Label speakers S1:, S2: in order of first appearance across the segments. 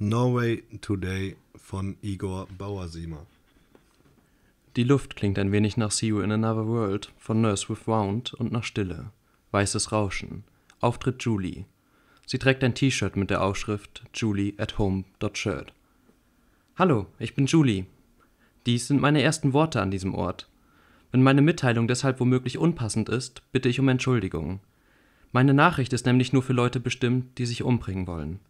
S1: Norway Today von Igor Bauersima. Die Luft klingt ein wenig nach See You in Another World von Nurse with Wound und nach Stille. Weißes Rauschen. Auftritt Julie. Sie trägt ein T-Shirt mit der Aufschrift Julie at home .shirt. Hallo, ich bin Julie. Dies sind meine ersten Worte an diesem Ort. Wenn meine Mitteilung deshalb womöglich unpassend ist, bitte ich um Entschuldigung. Meine Nachricht ist nämlich nur für Leute bestimmt, die sich umbringen wollen.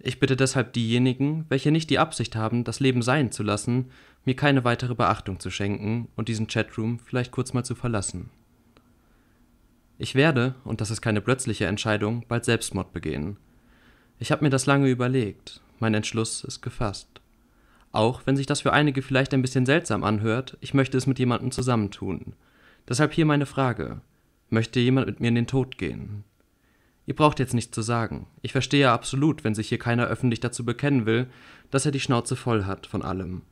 S1: Ich bitte deshalb diejenigen, welche nicht die Absicht haben, das Leben sein zu lassen, mir keine weitere Beachtung zu schenken und diesen Chatroom vielleicht kurz mal zu verlassen. Ich werde, und das ist keine plötzliche Entscheidung, bald Selbstmord begehen. Ich habe mir das lange überlegt. Mein Entschluss ist gefasst. Auch wenn sich das für einige vielleicht ein bisschen seltsam anhört, ich möchte es mit jemandem zusammentun. Deshalb hier meine Frage. Möchte jemand mit mir in den Tod gehen? Ihr braucht jetzt nichts zu sagen. Ich verstehe absolut, wenn sich hier keiner öffentlich dazu bekennen will, dass er die Schnauze voll hat von allem.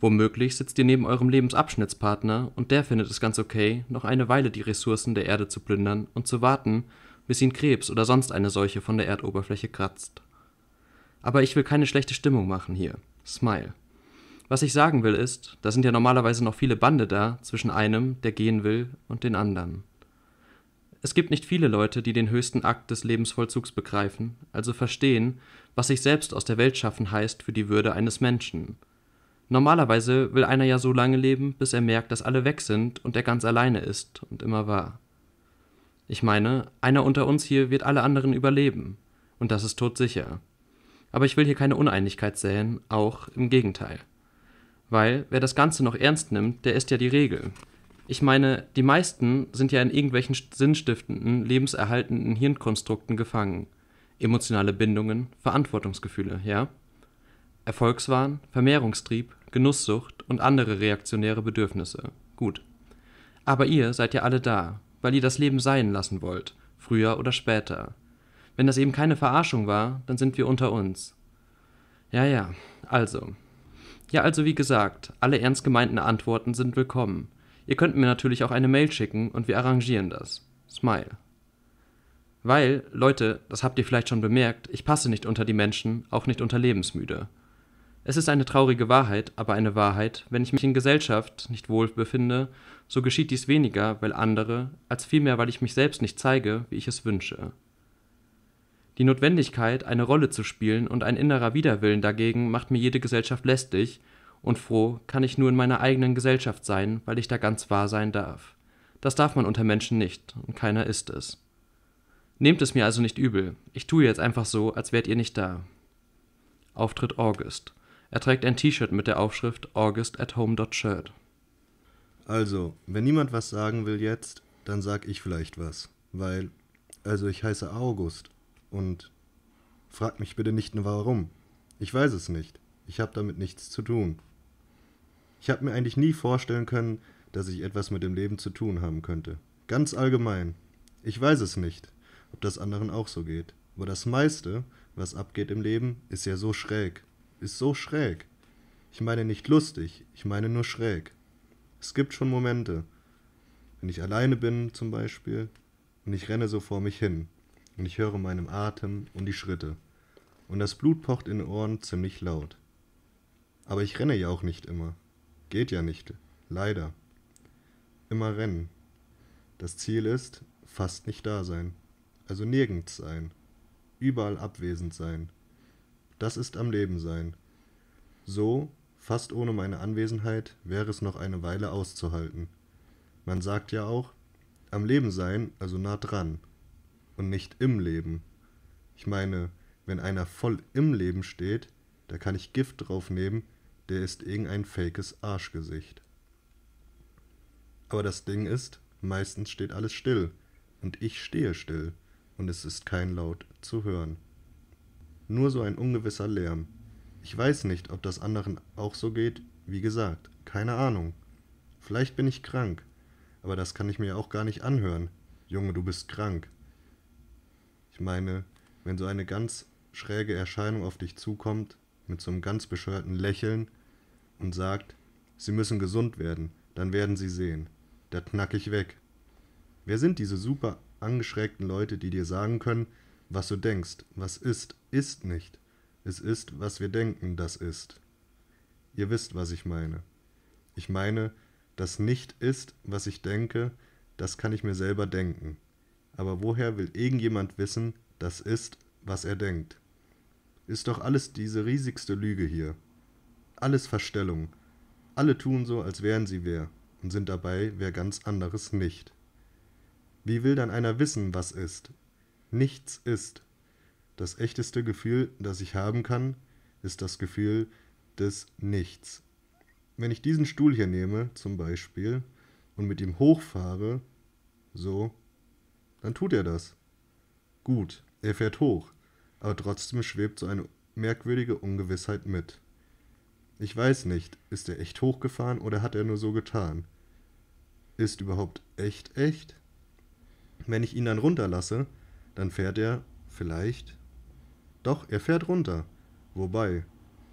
S1: Womöglich sitzt ihr neben eurem Lebensabschnittspartner und der findet es ganz okay, noch eine Weile die Ressourcen der Erde zu plündern und zu warten, bis ihn Krebs oder sonst eine Seuche von der Erdoberfläche kratzt. Aber ich will keine schlechte Stimmung machen hier. Smile. Was ich sagen will ist, da sind ja normalerweise noch viele Bande da zwischen einem, der gehen will, und den anderen. Es gibt nicht viele Leute, die den höchsten Akt des Lebensvollzugs begreifen, also verstehen, was sich selbst aus der Welt schaffen heißt für die Würde eines Menschen. Normalerweise will einer ja so lange leben, bis er merkt, dass alle weg sind und er ganz alleine ist und immer war. Ich meine, einer unter uns hier wird alle anderen überleben, und das ist todsicher. Aber ich will hier keine Uneinigkeit säen, auch im Gegenteil. Weil wer das Ganze noch ernst nimmt, der ist ja die Regel, ich meine, die meisten sind ja in irgendwelchen sinnstiftenden, lebenserhaltenden Hirnkonstrukten gefangen. Emotionale Bindungen, Verantwortungsgefühle, ja? Erfolgswahn, Vermehrungstrieb, Genusssucht und andere reaktionäre Bedürfnisse. Gut. Aber ihr seid ja alle da, weil ihr das Leben sein lassen wollt, früher oder später. Wenn das eben keine Verarschung war, dann sind wir unter uns. Ja, ja, also. Ja, also wie gesagt, alle ernst gemeinten Antworten sind willkommen. Ihr könnt mir natürlich auch eine Mail schicken und wir arrangieren das. Smile. Weil, Leute, das habt ihr vielleicht schon bemerkt, ich passe nicht unter die Menschen, auch nicht unter Lebensmüde. Es ist eine traurige Wahrheit, aber eine Wahrheit, wenn ich mich in Gesellschaft nicht wohl befinde, so geschieht dies weniger, weil andere, als vielmehr, weil ich mich selbst nicht zeige, wie ich es wünsche. Die Notwendigkeit, eine Rolle zu spielen und ein innerer Widerwillen dagegen macht mir jede Gesellschaft lästig, und froh kann ich nur in meiner eigenen Gesellschaft sein, weil ich da ganz wahr sein darf. Das darf man unter Menschen nicht, und keiner ist es. Nehmt es mir also nicht übel, ich tue jetzt einfach so, als wärt ihr nicht da. Auftritt August. Er trägt ein T-Shirt mit der Aufschrift August at home.shirt.
S2: Also, wenn niemand was sagen will jetzt, dann sag ich vielleicht
S1: was. Weil,
S2: also ich heiße August und frag mich bitte nicht nur warum. Ich weiß es nicht. Ich habe damit nichts zu tun. Ich habe mir eigentlich nie vorstellen können, dass ich etwas mit dem Leben zu tun haben könnte. Ganz allgemein. Ich weiß es nicht, ob das anderen auch so geht. Aber das meiste, was abgeht im Leben, ist ja so schräg. Ist so schräg. Ich meine nicht lustig, ich meine nur schräg. Es gibt schon Momente, wenn ich alleine bin zum Beispiel, und ich renne so vor mich hin, und ich höre meinen Atem und die Schritte, und das Blut pocht in den Ohren ziemlich laut. Aber ich renne ja auch nicht immer. Geht ja nicht. Leider. Immer rennen. Das Ziel ist, fast nicht da sein. Also nirgends sein. Überall abwesend sein. Das ist am Leben sein. So, fast ohne meine Anwesenheit, wäre es noch eine Weile auszuhalten. Man sagt ja auch, am Leben sein, also nah dran. Und nicht im Leben. Ich meine, wenn einer voll im Leben steht, da kann ich Gift drauf nehmen, der ist irgendein fakes Arschgesicht. Aber das Ding ist, meistens steht alles still und ich stehe still und es ist kein Laut zu hören. Nur so ein ungewisser Lärm. Ich weiß nicht, ob das anderen auch so geht, wie gesagt, keine Ahnung. Vielleicht bin ich krank, aber das kann ich mir auch gar nicht anhören. Junge, du bist krank. Ich meine, wenn so eine ganz schräge Erscheinung auf dich zukommt, mit so einem ganz bescheuerten Lächeln, und sagt, Sie müssen gesund werden, dann werden Sie sehen. Da knack ich weg. Wer sind diese super angeschrägten Leute, die dir sagen können, was du denkst, was ist, ist nicht. Es ist, was wir denken, das ist. Ihr wisst, was ich meine. Ich meine, das nicht ist, was ich denke, das kann ich mir selber denken. Aber woher will irgendjemand wissen, das ist, was er denkt? Ist doch alles diese riesigste Lüge hier. Alles Verstellung. Alle tun so, als wären sie wer und sind dabei wer ganz anderes nicht. Wie will dann einer wissen, was ist? Nichts ist. Das echteste Gefühl, das ich haben kann, ist das Gefühl des Nichts. Wenn ich diesen Stuhl hier nehme, zum Beispiel, und mit ihm hochfahre, so, dann tut er das. Gut, er fährt hoch, aber trotzdem schwebt so eine merkwürdige Ungewissheit mit. Ich weiß nicht, ist er echt hochgefahren oder hat er nur so getan? Ist überhaupt echt echt? Wenn ich ihn dann runterlasse, dann fährt er vielleicht. Doch, er fährt runter. Wobei,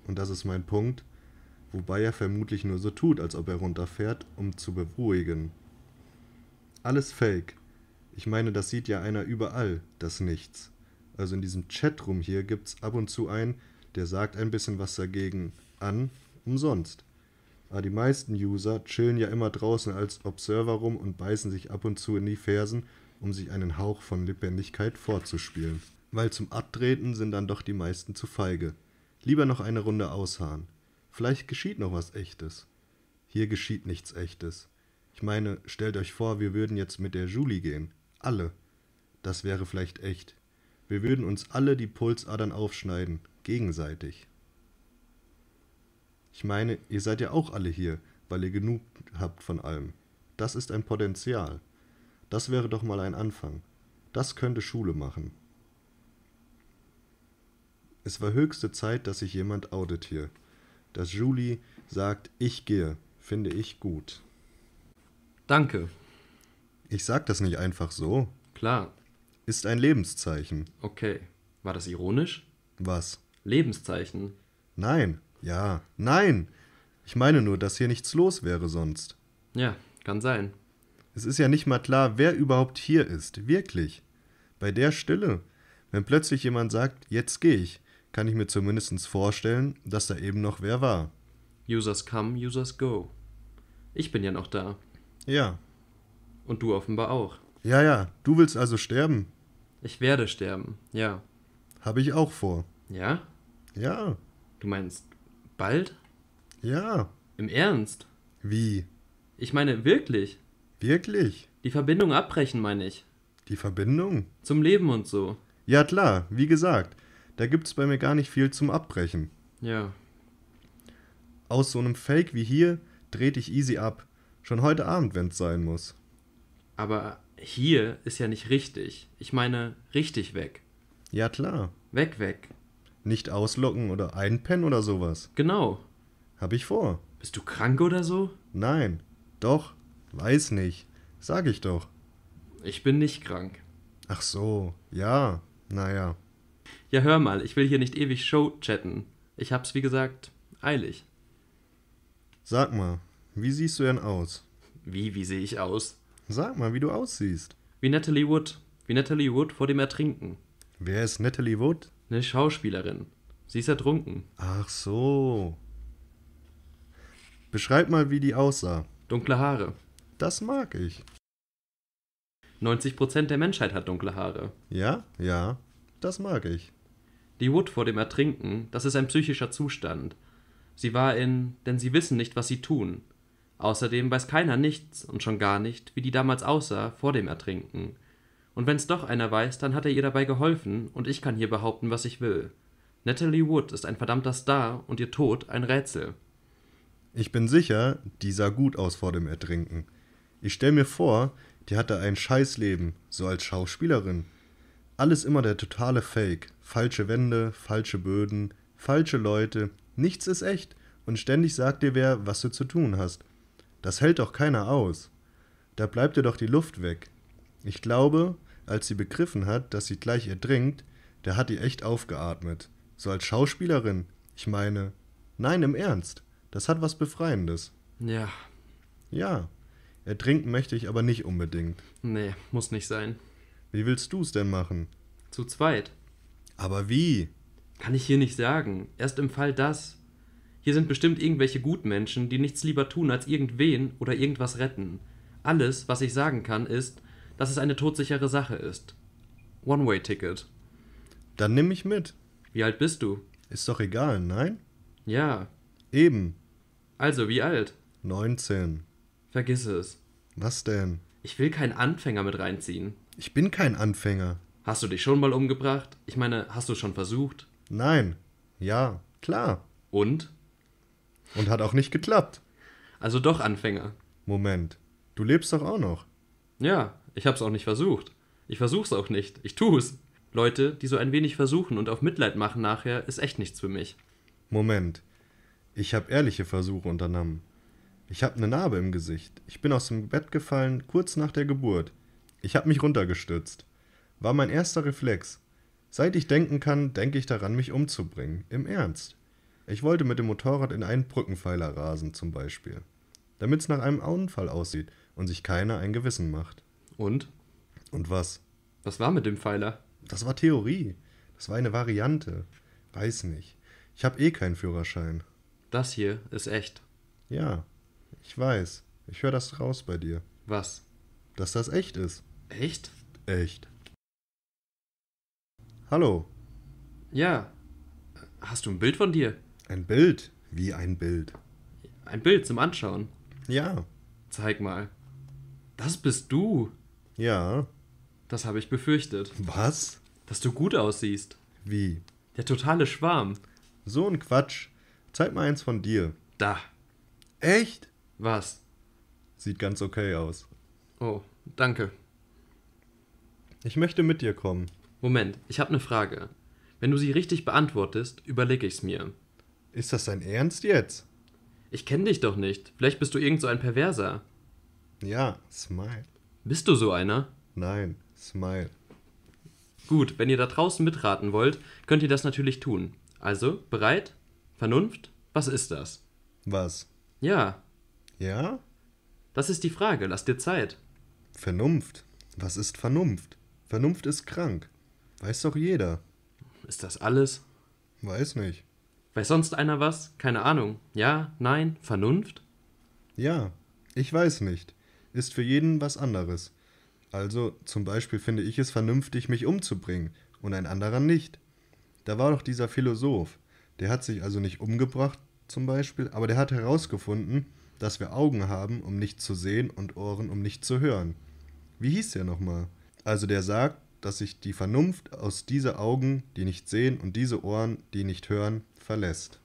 S2: und das ist mein Punkt, wobei er vermutlich nur so tut, als ob er runterfährt, um zu beruhigen. Alles Fake. Ich meine, das sieht ja einer überall, das Nichts. Also in diesem Chatroom hier gibt's ab und zu einen, der sagt ein bisschen was dagegen, an umsonst. Aber die meisten User chillen ja immer draußen als Observer rum und beißen sich ab und zu in die Fersen, um sich einen Hauch von Lebendigkeit vorzuspielen. Weil zum Abtreten sind dann doch die meisten zu feige. Lieber noch eine Runde ausharren. Vielleicht geschieht noch was Echtes. Hier geschieht nichts Echtes. Ich meine, stellt euch vor, wir würden jetzt mit der Julie gehen. Alle. Das wäre vielleicht echt. Wir würden uns alle die Pulsadern aufschneiden. Gegenseitig. Ich meine, ihr seid ja auch alle hier, weil ihr genug habt von allem. Das ist ein Potenzial. Das wäre doch mal ein Anfang. Das könnte Schule machen. Es war höchste Zeit, dass sich jemand outet hier. Dass Julie sagt, ich gehe, finde ich gut. Danke. Ich sag das nicht einfach so. Klar. Ist ein Lebenszeichen. Okay. War das ironisch? Was? Lebenszeichen. Nein, ja, nein. Ich meine nur, dass hier nichts los wäre sonst. Ja, kann sein. Es ist ja nicht mal klar, wer überhaupt hier ist. Wirklich. Bei der Stille. Wenn plötzlich jemand sagt, jetzt gehe ich, kann ich mir zumindest vorstellen, dass da eben noch wer war.
S1: Users come, users go. Ich bin ja noch da. Ja. Und du offenbar auch.
S2: Ja, ja. Du willst also sterben.
S1: Ich werde sterben, ja. Habe ich auch vor. Ja? Ja. Du meinst Bald? Ja. Im Ernst? Wie? Ich meine, wirklich. Wirklich? Die Verbindung abbrechen, meine ich. Die Verbindung? Zum Leben und so.
S2: Ja klar, wie gesagt, da gibt's bei mir gar nicht viel zum Abbrechen. Ja. Aus so einem Fake wie hier dreh ich easy ab. Schon heute Abend, wenn's sein muss.
S1: Aber hier ist ja nicht richtig. Ich meine, richtig weg. Ja klar. Weg, weg.
S2: Nicht auslocken oder einpennen oder sowas. Genau. Hab ich vor. Bist du krank oder so? Nein. Doch. Weiß nicht. Sag ich doch.
S1: Ich bin nicht krank. Ach so. Ja. Naja. Ja, hör mal, ich will hier nicht ewig Show chatten. Ich hab's, wie gesagt, eilig. Sag mal, wie siehst du denn aus? Wie, wie sehe ich aus? Sag mal, wie du aussiehst. Wie Natalie Wood. Wie Natalie Wood vor dem Ertrinken. Wer ist Natalie Wood? Eine Schauspielerin. Sie ist ertrunken.
S2: Ach so. Beschreib mal, wie die aussah. Dunkle
S1: Haare. Das
S2: mag ich.
S1: 90% der Menschheit hat dunkle Haare. Ja, ja, das mag ich. Die Wood vor dem Ertrinken, das ist ein psychischer Zustand. Sie war in, denn sie wissen nicht, was sie tun. Außerdem weiß keiner nichts und schon gar nicht, wie die damals aussah vor dem Ertrinken. Und wenn's doch einer weiß, dann hat er ihr dabei geholfen und ich kann hier behaupten, was ich will. Natalie Wood ist ein verdammter Star und ihr Tod ein Rätsel.
S2: Ich bin sicher, die sah gut aus vor dem Ertrinken. Ich stell mir vor, die hatte ein Scheißleben, so als Schauspielerin. Alles immer der totale Fake. Falsche Wände, falsche Böden, falsche Leute. Nichts ist echt und ständig sagt dir wer, was du zu tun hast. Das hält doch keiner aus. Da bleibt dir doch die Luft weg. Ich glaube, als sie begriffen hat, dass sie gleich ertrinkt, da hat die echt aufgeatmet. So als Schauspielerin. Ich meine, nein, im Ernst. Das hat was Befreiendes.
S1: Ja. Ja.
S2: Ertrinken möchte ich aber nicht unbedingt.
S1: Nee, muss nicht sein.
S2: Wie willst du es
S1: denn machen? Zu zweit. Aber wie? Kann ich hier nicht sagen. Erst im Fall das. Hier sind bestimmt irgendwelche Gutmenschen, die nichts lieber tun, als irgendwen oder irgendwas retten. Alles, was ich sagen kann, ist, dass es eine todsichere Sache ist. One-Way-Ticket. Dann nimm mich mit.
S2: Wie alt bist du? Ist doch egal, nein? Ja. Eben. Also, wie alt? 19.
S1: Vergiss es.
S2: Was denn?
S1: Ich will keinen Anfänger mit reinziehen. Ich bin kein
S2: Anfänger.
S1: Hast du dich schon mal umgebracht? Ich meine, hast du schon versucht? Nein. Ja, klar. Und? Und hat auch nicht geklappt. Also doch Anfänger.
S2: Moment. Du lebst doch auch noch.
S1: Ja, ich habe es auch nicht versucht. Ich versuch's auch nicht. Ich tu's. Leute, die so ein wenig versuchen und auf Mitleid machen nachher, ist echt nichts für mich.
S2: Moment. Ich habe ehrliche Versuche unternommen. Ich habe eine Narbe im Gesicht. Ich bin aus dem Bett gefallen kurz nach der Geburt. Ich habe mich runtergestürzt. War mein erster Reflex. Seit ich denken kann, denke ich daran, mich umzubringen. Im Ernst. Ich wollte mit dem Motorrad in einen Brückenpfeiler rasen, zum Beispiel. Damit's nach einem Unfall aussieht und sich keiner ein Gewissen macht. Und? Und was? Was war mit dem Pfeiler? Das war Theorie. Das war eine Variante. Weiß nicht. Ich habe eh keinen Führerschein.
S1: Das hier ist echt.
S2: Ja, ich weiß. Ich höre das raus bei dir. Was? Dass das echt ist.
S1: Echt? Echt. Hallo. Ja. Hast du ein Bild von dir? Ein Bild? Wie ein Bild? Ein Bild zum Anschauen. Ja. Zeig mal. Das bist du. Ja. Das habe ich befürchtet. Was? Dass du gut aussiehst. Wie? Der totale Schwarm. So ein
S2: Quatsch. Zeig mal eins von dir. Da. Echt? Was?
S1: Sieht ganz okay aus. Oh, danke. Ich möchte mit dir kommen. Moment, ich habe eine Frage. Wenn du sie richtig beantwortest, überlege ich's mir. Ist das dein Ernst jetzt? Ich kenne dich doch nicht. Vielleicht bist du irgend so ein Perverser. Ja, smile. Bist du so einer? Nein, smile. Gut, wenn ihr da draußen mitraten wollt, könnt ihr das natürlich tun. Also, bereit? Vernunft? Was ist das? Was? Ja. Ja?
S2: Das ist die Frage, lass dir Zeit. Vernunft? Was ist Vernunft? Vernunft ist
S1: krank. Weiß doch jeder. Ist das alles? Weiß nicht. Weiß sonst einer was? Keine Ahnung. Ja, nein, Vernunft? Ja, ich
S2: weiß nicht ist für jeden was anderes. Also zum Beispiel finde ich es vernünftig, mich umzubringen und ein anderer nicht. Da war doch dieser Philosoph, der hat sich also nicht umgebracht zum Beispiel, aber der hat herausgefunden, dass wir Augen haben, um nicht zu sehen und Ohren, um nicht zu hören. Wie hieß der nochmal? Also der sagt, dass sich die Vernunft aus diese Augen, die nicht sehen, und diese Ohren, die nicht hören, verlässt.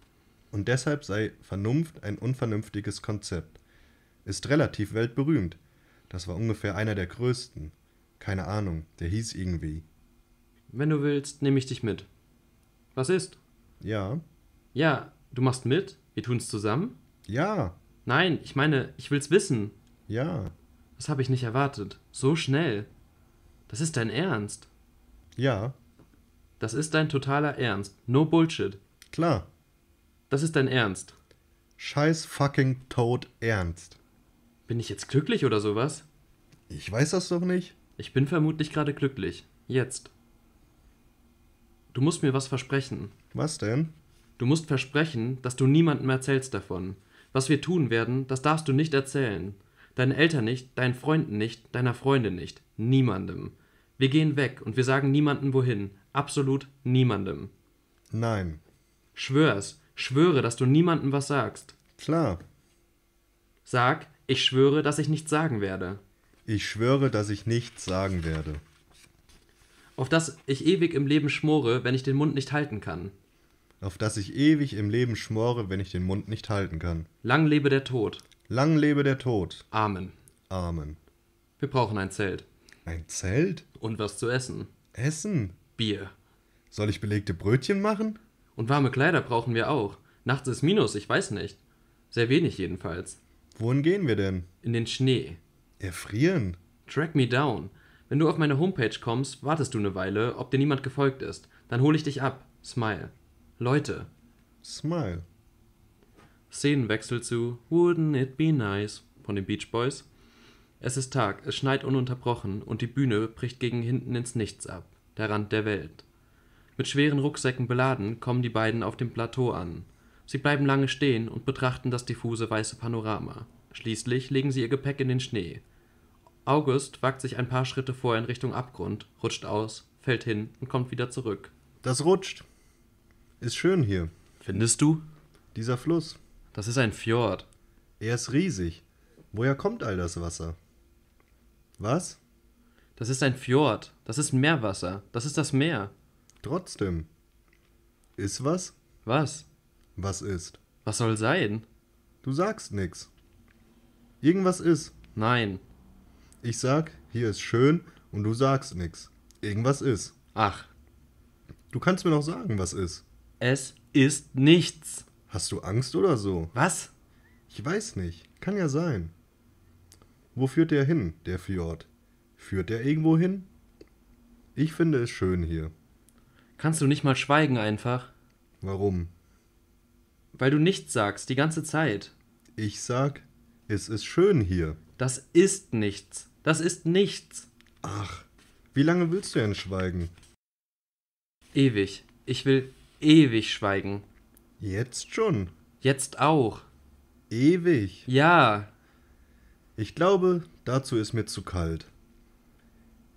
S2: Und deshalb sei Vernunft ein unvernünftiges Konzept. Ist relativ weltberühmt. Das war ungefähr einer der größten. Keine Ahnung, der hieß irgendwie.
S1: Wenn du willst, nehme ich dich mit. Was ist? Ja. Ja, du machst mit? Wir tun's zusammen? Ja. Nein, ich meine, ich will's wissen. Ja. Das habe ich nicht erwartet. So schnell. Das ist dein Ernst. Ja. Das ist dein totaler Ernst. No Bullshit. Klar. Das ist dein Ernst. Scheiß fucking tot Ernst. Bin ich jetzt glücklich oder sowas? Ich weiß das doch nicht. Ich bin vermutlich gerade glücklich. Jetzt. Du musst mir was versprechen. Was denn? Du musst versprechen, dass du niemandem erzählst davon. Was wir tun werden, das darfst du nicht erzählen. Deinen Eltern nicht, deinen Freunden nicht, deiner Freundin nicht. Niemandem. Wir gehen weg und wir sagen niemandem wohin. Absolut niemandem. Nein. Schwör's. Schwöre, dass du niemandem was sagst. Klar. Sag, ich schwöre, dass ich nichts sagen werde. Ich
S2: schwöre, dass ich nichts sagen werde.
S1: Auf das ich ewig im Leben schmore, wenn ich den Mund nicht halten kann. Auf das ich ewig
S2: im Leben schmore, wenn ich den Mund nicht halten kann.
S1: Lang lebe der Tod. Lang lebe der Tod. Amen. Amen. Wir brauchen ein Zelt. Ein Zelt? Und was zu essen. Essen? Bier. Soll ich belegte Brötchen machen? Und warme Kleider brauchen wir auch. Nachts ist Minus, ich weiß nicht. Sehr wenig jedenfalls. Wohin gehen wir denn? In den Schnee. Erfrieren? Track me down. Wenn du auf meine Homepage kommst, wartest du eine Weile, ob dir niemand gefolgt ist. Dann hole ich dich ab. Smile. Leute. Smile. Szenenwechsel zu Wouldn't It Be Nice von den Beach Boys. Es ist Tag, es schneit ununterbrochen und die Bühne bricht gegen hinten ins Nichts ab, der Rand der Welt. Mit schweren Rucksäcken beladen kommen die beiden auf dem Plateau an. Sie bleiben lange stehen und betrachten das diffuse weiße Panorama. Schließlich legen sie ihr Gepäck in den Schnee. August wagt sich ein paar Schritte vor in Richtung Abgrund, rutscht aus, fällt hin und kommt wieder zurück.
S2: Das rutscht. Ist schön hier.
S1: Findest du? Dieser Fluss. Das ist ein Fjord. Er ist riesig. Woher kommt all das Wasser? Was? Das ist ein Fjord. Das ist Meerwasser. Das ist das Meer. Trotzdem. Ist was? Was?
S2: Was ist? Was soll sein? Du sagst nix. Irgendwas ist. Nein. Ich sag, hier ist schön und du sagst nix. Irgendwas ist. Ach. Du kannst mir noch sagen, was ist. Es ist nichts. Hast du Angst oder so? Was? Ich weiß nicht. Kann ja sein. Wo führt der hin, der Fjord? Führt der irgendwo hin? Ich finde es schön hier. Kannst du nicht mal schweigen einfach? Warum? Weil du nichts sagst, die ganze Zeit. Ich sag, es ist schön hier.
S1: Das ist nichts. Das ist nichts. Ach, wie lange willst du denn schweigen? Ewig. Ich will ewig schweigen.
S2: Jetzt schon.
S1: Jetzt auch. Ewig. Ja.
S2: Ich glaube, dazu ist mir zu kalt.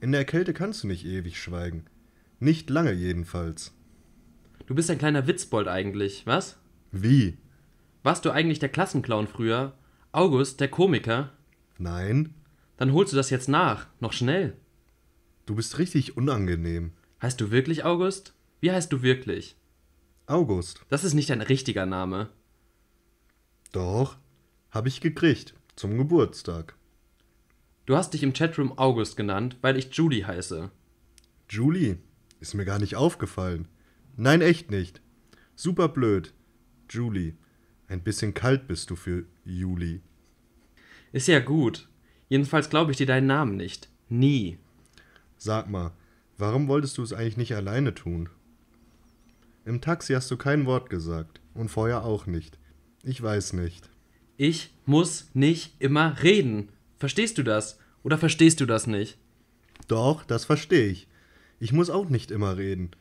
S2: In der Kälte kannst du nicht ewig schweigen.
S1: Nicht lange jedenfalls. Du bist ein kleiner Witzbold eigentlich, was? Wie? Warst du eigentlich der Klassenclown früher? August, der Komiker? Nein. Dann holst du das jetzt nach, noch schnell. Du bist richtig unangenehm. Heißt du wirklich August? Wie heißt du wirklich? August. Das ist nicht dein richtiger Name. Doch, hab ich gekriegt, zum Geburtstag. Du hast dich im Chatroom August genannt, weil ich Julie heiße.
S2: Julie? Ist mir gar nicht aufgefallen. Nein, echt nicht. Super blöd. Julie. Ein bisschen kalt bist du für Juli. Ist ja gut. Jedenfalls glaube ich dir deinen Namen nicht. Nie. Sag mal, warum wolltest du es eigentlich nicht alleine tun? Im Taxi hast du kein Wort gesagt. Und vorher auch nicht.
S1: Ich weiß nicht. Ich muss nicht immer reden. Verstehst du das? Oder verstehst du das nicht? Doch, das verstehe ich.
S2: Ich muss auch nicht immer reden.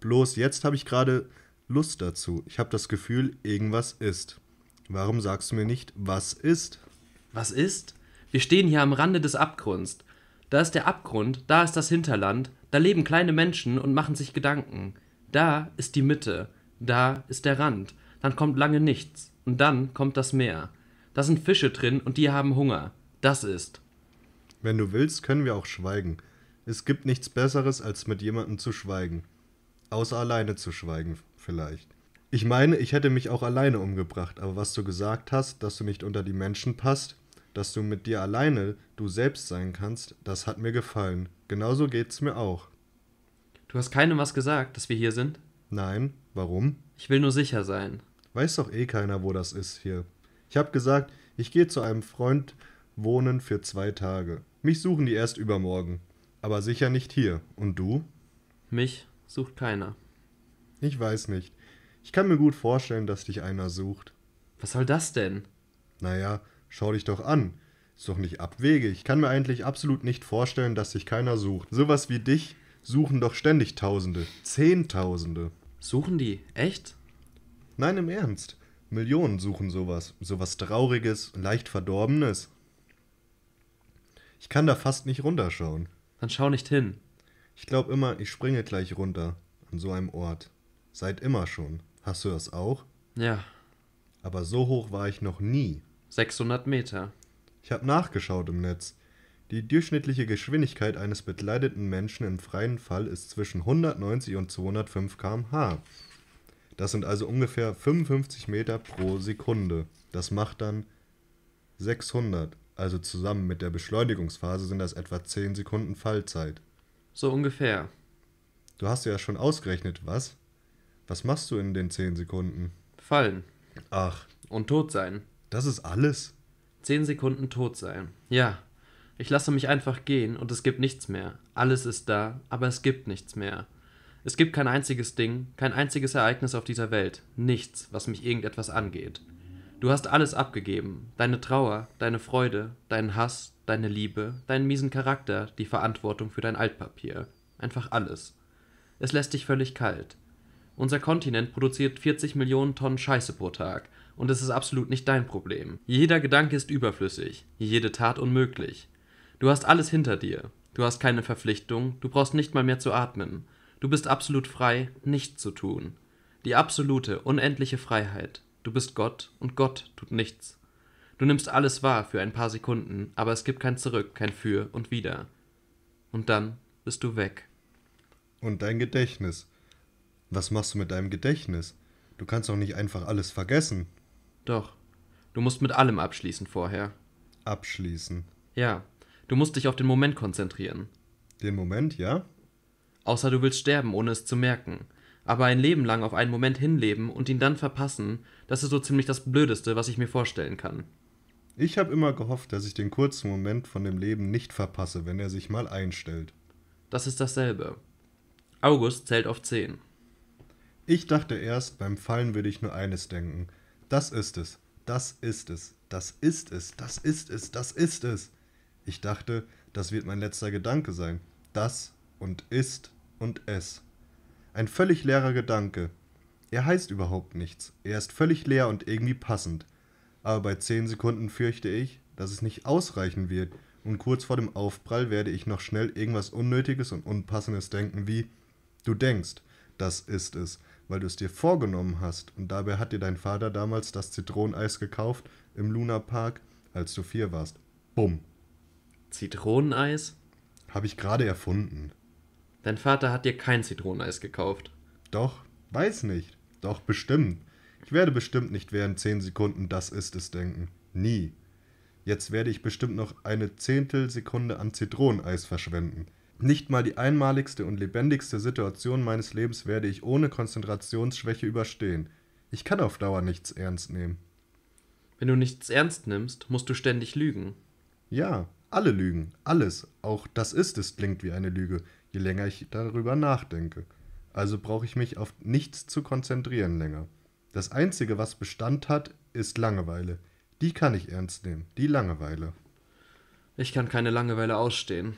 S2: Bloß jetzt habe ich gerade Lust dazu. Ich habe das Gefühl,
S1: irgendwas ist. Warum sagst du mir nicht, was ist? Was ist? Wir stehen hier am Rande des Abgrunds. Da ist der Abgrund, da ist das Hinterland, da leben kleine Menschen und machen sich Gedanken. Da ist die Mitte, da ist der Rand, dann kommt lange nichts und dann kommt das Meer. Da sind Fische drin und die haben Hunger. Das ist. Wenn du willst, können wir auch schweigen. Es gibt nichts Besseres, als
S2: mit jemandem zu schweigen. Außer alleine zu schweigen, vielleicht. Ich meine, ich hätte mich auch alleine umgebracht, aber was du gesagt hast, dass du nicht unter die Menschen passt, dass du mit dir alleine du selbst sein kannst, das hat mir gefallen. Genauso geht's mir auch. Du hast keinem was gesagt, dass wir hier sind? Nein, warum? Ich will nur sicher sein. Weiß doch eh keiner, wo das ist hier. Ich hab gesagt, ich gehe zu einem Freund wohnen für zwei Tage. Mich suchen die erst übermorgen. Aber sicher nicht hier. Und du? Mich sucht keiner. Ich weiß nicht. Ich kann mir gut vorstellen, dass dich einer sucht. Was soll das denn? Naja, schau dich doch an. Ist doch nicht abwegig. Ich kann mir eigentlich absolut nicht vorstellen, dass sich keiner sucht. Sowas wie dich suchen doch ständig Tausende. Zehntausende. Suchen die? Echt? Nein, im Ernst. Millionen suchen sowas. Sowas Trauriges, leicht Verdorbenes. Ich kann da fast nicht runterschauen. Dann schau nicht hin. Ich glaube immer, ich springe gleich runter an so einem Ort. Seit immer schon. Hast du das auch? Ja. Aber so hoch war ich noch nie. 600 Meter. Ich habe nachgeschaut im Netz. Die durchschnittliche Geschwindigkeit eines bekleideten Menschen im freien Fall ist zwischen 190 und 205 km/h. Das sind also ungefähr 55 Meter pro Sekunde. Das macht dann 600. Also zusammen mit der Beschleunigungsphase sind das etwa 10 Sekunden Fallzeit. So ungefähr. Du hast ja schon ausgerechnet, was? Was machst du in den 10 Sekunden?
S1: Fallen. Ach. Und tot sein. Das ist alles. 10 Sekunden tot sein. Ja. Ich lasse mich einfach gehen und es gibt nichts mehr. Alles ist da, aber es gibt nichts mehr. Es gibt kein einziges Ding, kein einziges Ereignis auf dieser Welt, nichts, was mich irgendetwas angeht. Du hast alles abgegeben, deine Trauer, deine Freude, deinen Hass, deine Liebe, deinen miesen Charakter, die Verantwortung für dein Altpapier, einfach alles. Es lässt dich völlig kalt. Unser Kontinent produziert 40 Millionen Tonnen Scheiße pro Tag, und es ist absolut nicht dein Problem. Jeder Gedanke ist überflüssig, jede Tat unmöglich. Du hast alles hinter dir. Du hast keine Verpflichtung, du brauchst nicht mal mehr zu atmen. Du bist absolut frei, nichts zu tun. Die absolute, unendliche Freiheit. Du bist Gott und Gott tut nichts. Du nimmst alles wahr für ein paar Sekunden, aber es gibt kein Zurück, kein Für und Wieder. Und dann bist du weg.
S2: Und dein Gedächtnis. Was machst du mit deinem Gedächtnis? Du kannst doch nicht einfach
S1: alles vergessen. Doch. Du musst mit allem abschließen vorher. Abschließen? Ja. Du musst dich auf den Moment konzentrieren. Den Moment, ja? Außer du willst sterben, ohne es zu merken. Aber ein Leben lang auf einen Moment hinleben und ihn dann verpassen, das ist so ziemlich das Blödeste, was ich mir vorstellen kann.
S2: Ich habe immer gehofft, dass ich den kurzen Moment von dem Leben nicht verpasse, wenn er sich mal einstellt. Das
S1: ist dasselbe. August zählt auf 10.
S2: Ich dachte erst, beim Fallen würde ich nur eines denken. Das ist es, das ist es, das ist es, das ist es, das ist es. Ich dachte, das wird mein letzter Gedanke sein. Das und ist und es. Ein völlig leerer Gedanke. Er heißt überhaupt nichts. Er ist völlig leer und irgendwie passend. Aber bei zehn Sekunden fürchte ich, dass es nicht ausreichen wird. Und kurz vor dem Aufprall werde ich noch schnell irgendwas Unnötiges und Unpassendes denken wie Du denkst, das ist es weil du es dir vorgenommen hast. Und dabei hat dir dein Vater damals das Zitroneneis gekauft im Lunapark, als du vier warst. Bumm.
S1: Zitroneneis? Habe ich gerade erfunden. Dein Vater hat dir kein Zitroneneis gekauft.
S2: Doch, weiß nicht. Doch, bestimmt. Ich werde bestimmt nicht während zehn Sekunden das ist es denken. Nie. Jetzt werde ich bestimmt noch eine Zehntelsekunde an Zitroneneis verschwenden. Nicht mal die einmaligste und lebendigste Situation meines Lebens werde ich ohne Konzentrationsschwäche überstehen. Ich kann auf Dauer nichts ernst nehmen. Wenn du nichts ernst nimmst, musst du
S1: ständig lügen.
S2: Ja, alle lügen, alles. Auch das ist es klingt wie eine Lüge, je länger ich darüber nachdenke. Also brauche ich mich auf nichts zu konzentrieren länger. Das Einzige, was Bestand hat, ist Langeweile. Die kann ich ernst nehmen, die Langeweile.
S1: Ich kann keine Langeweile ausstehen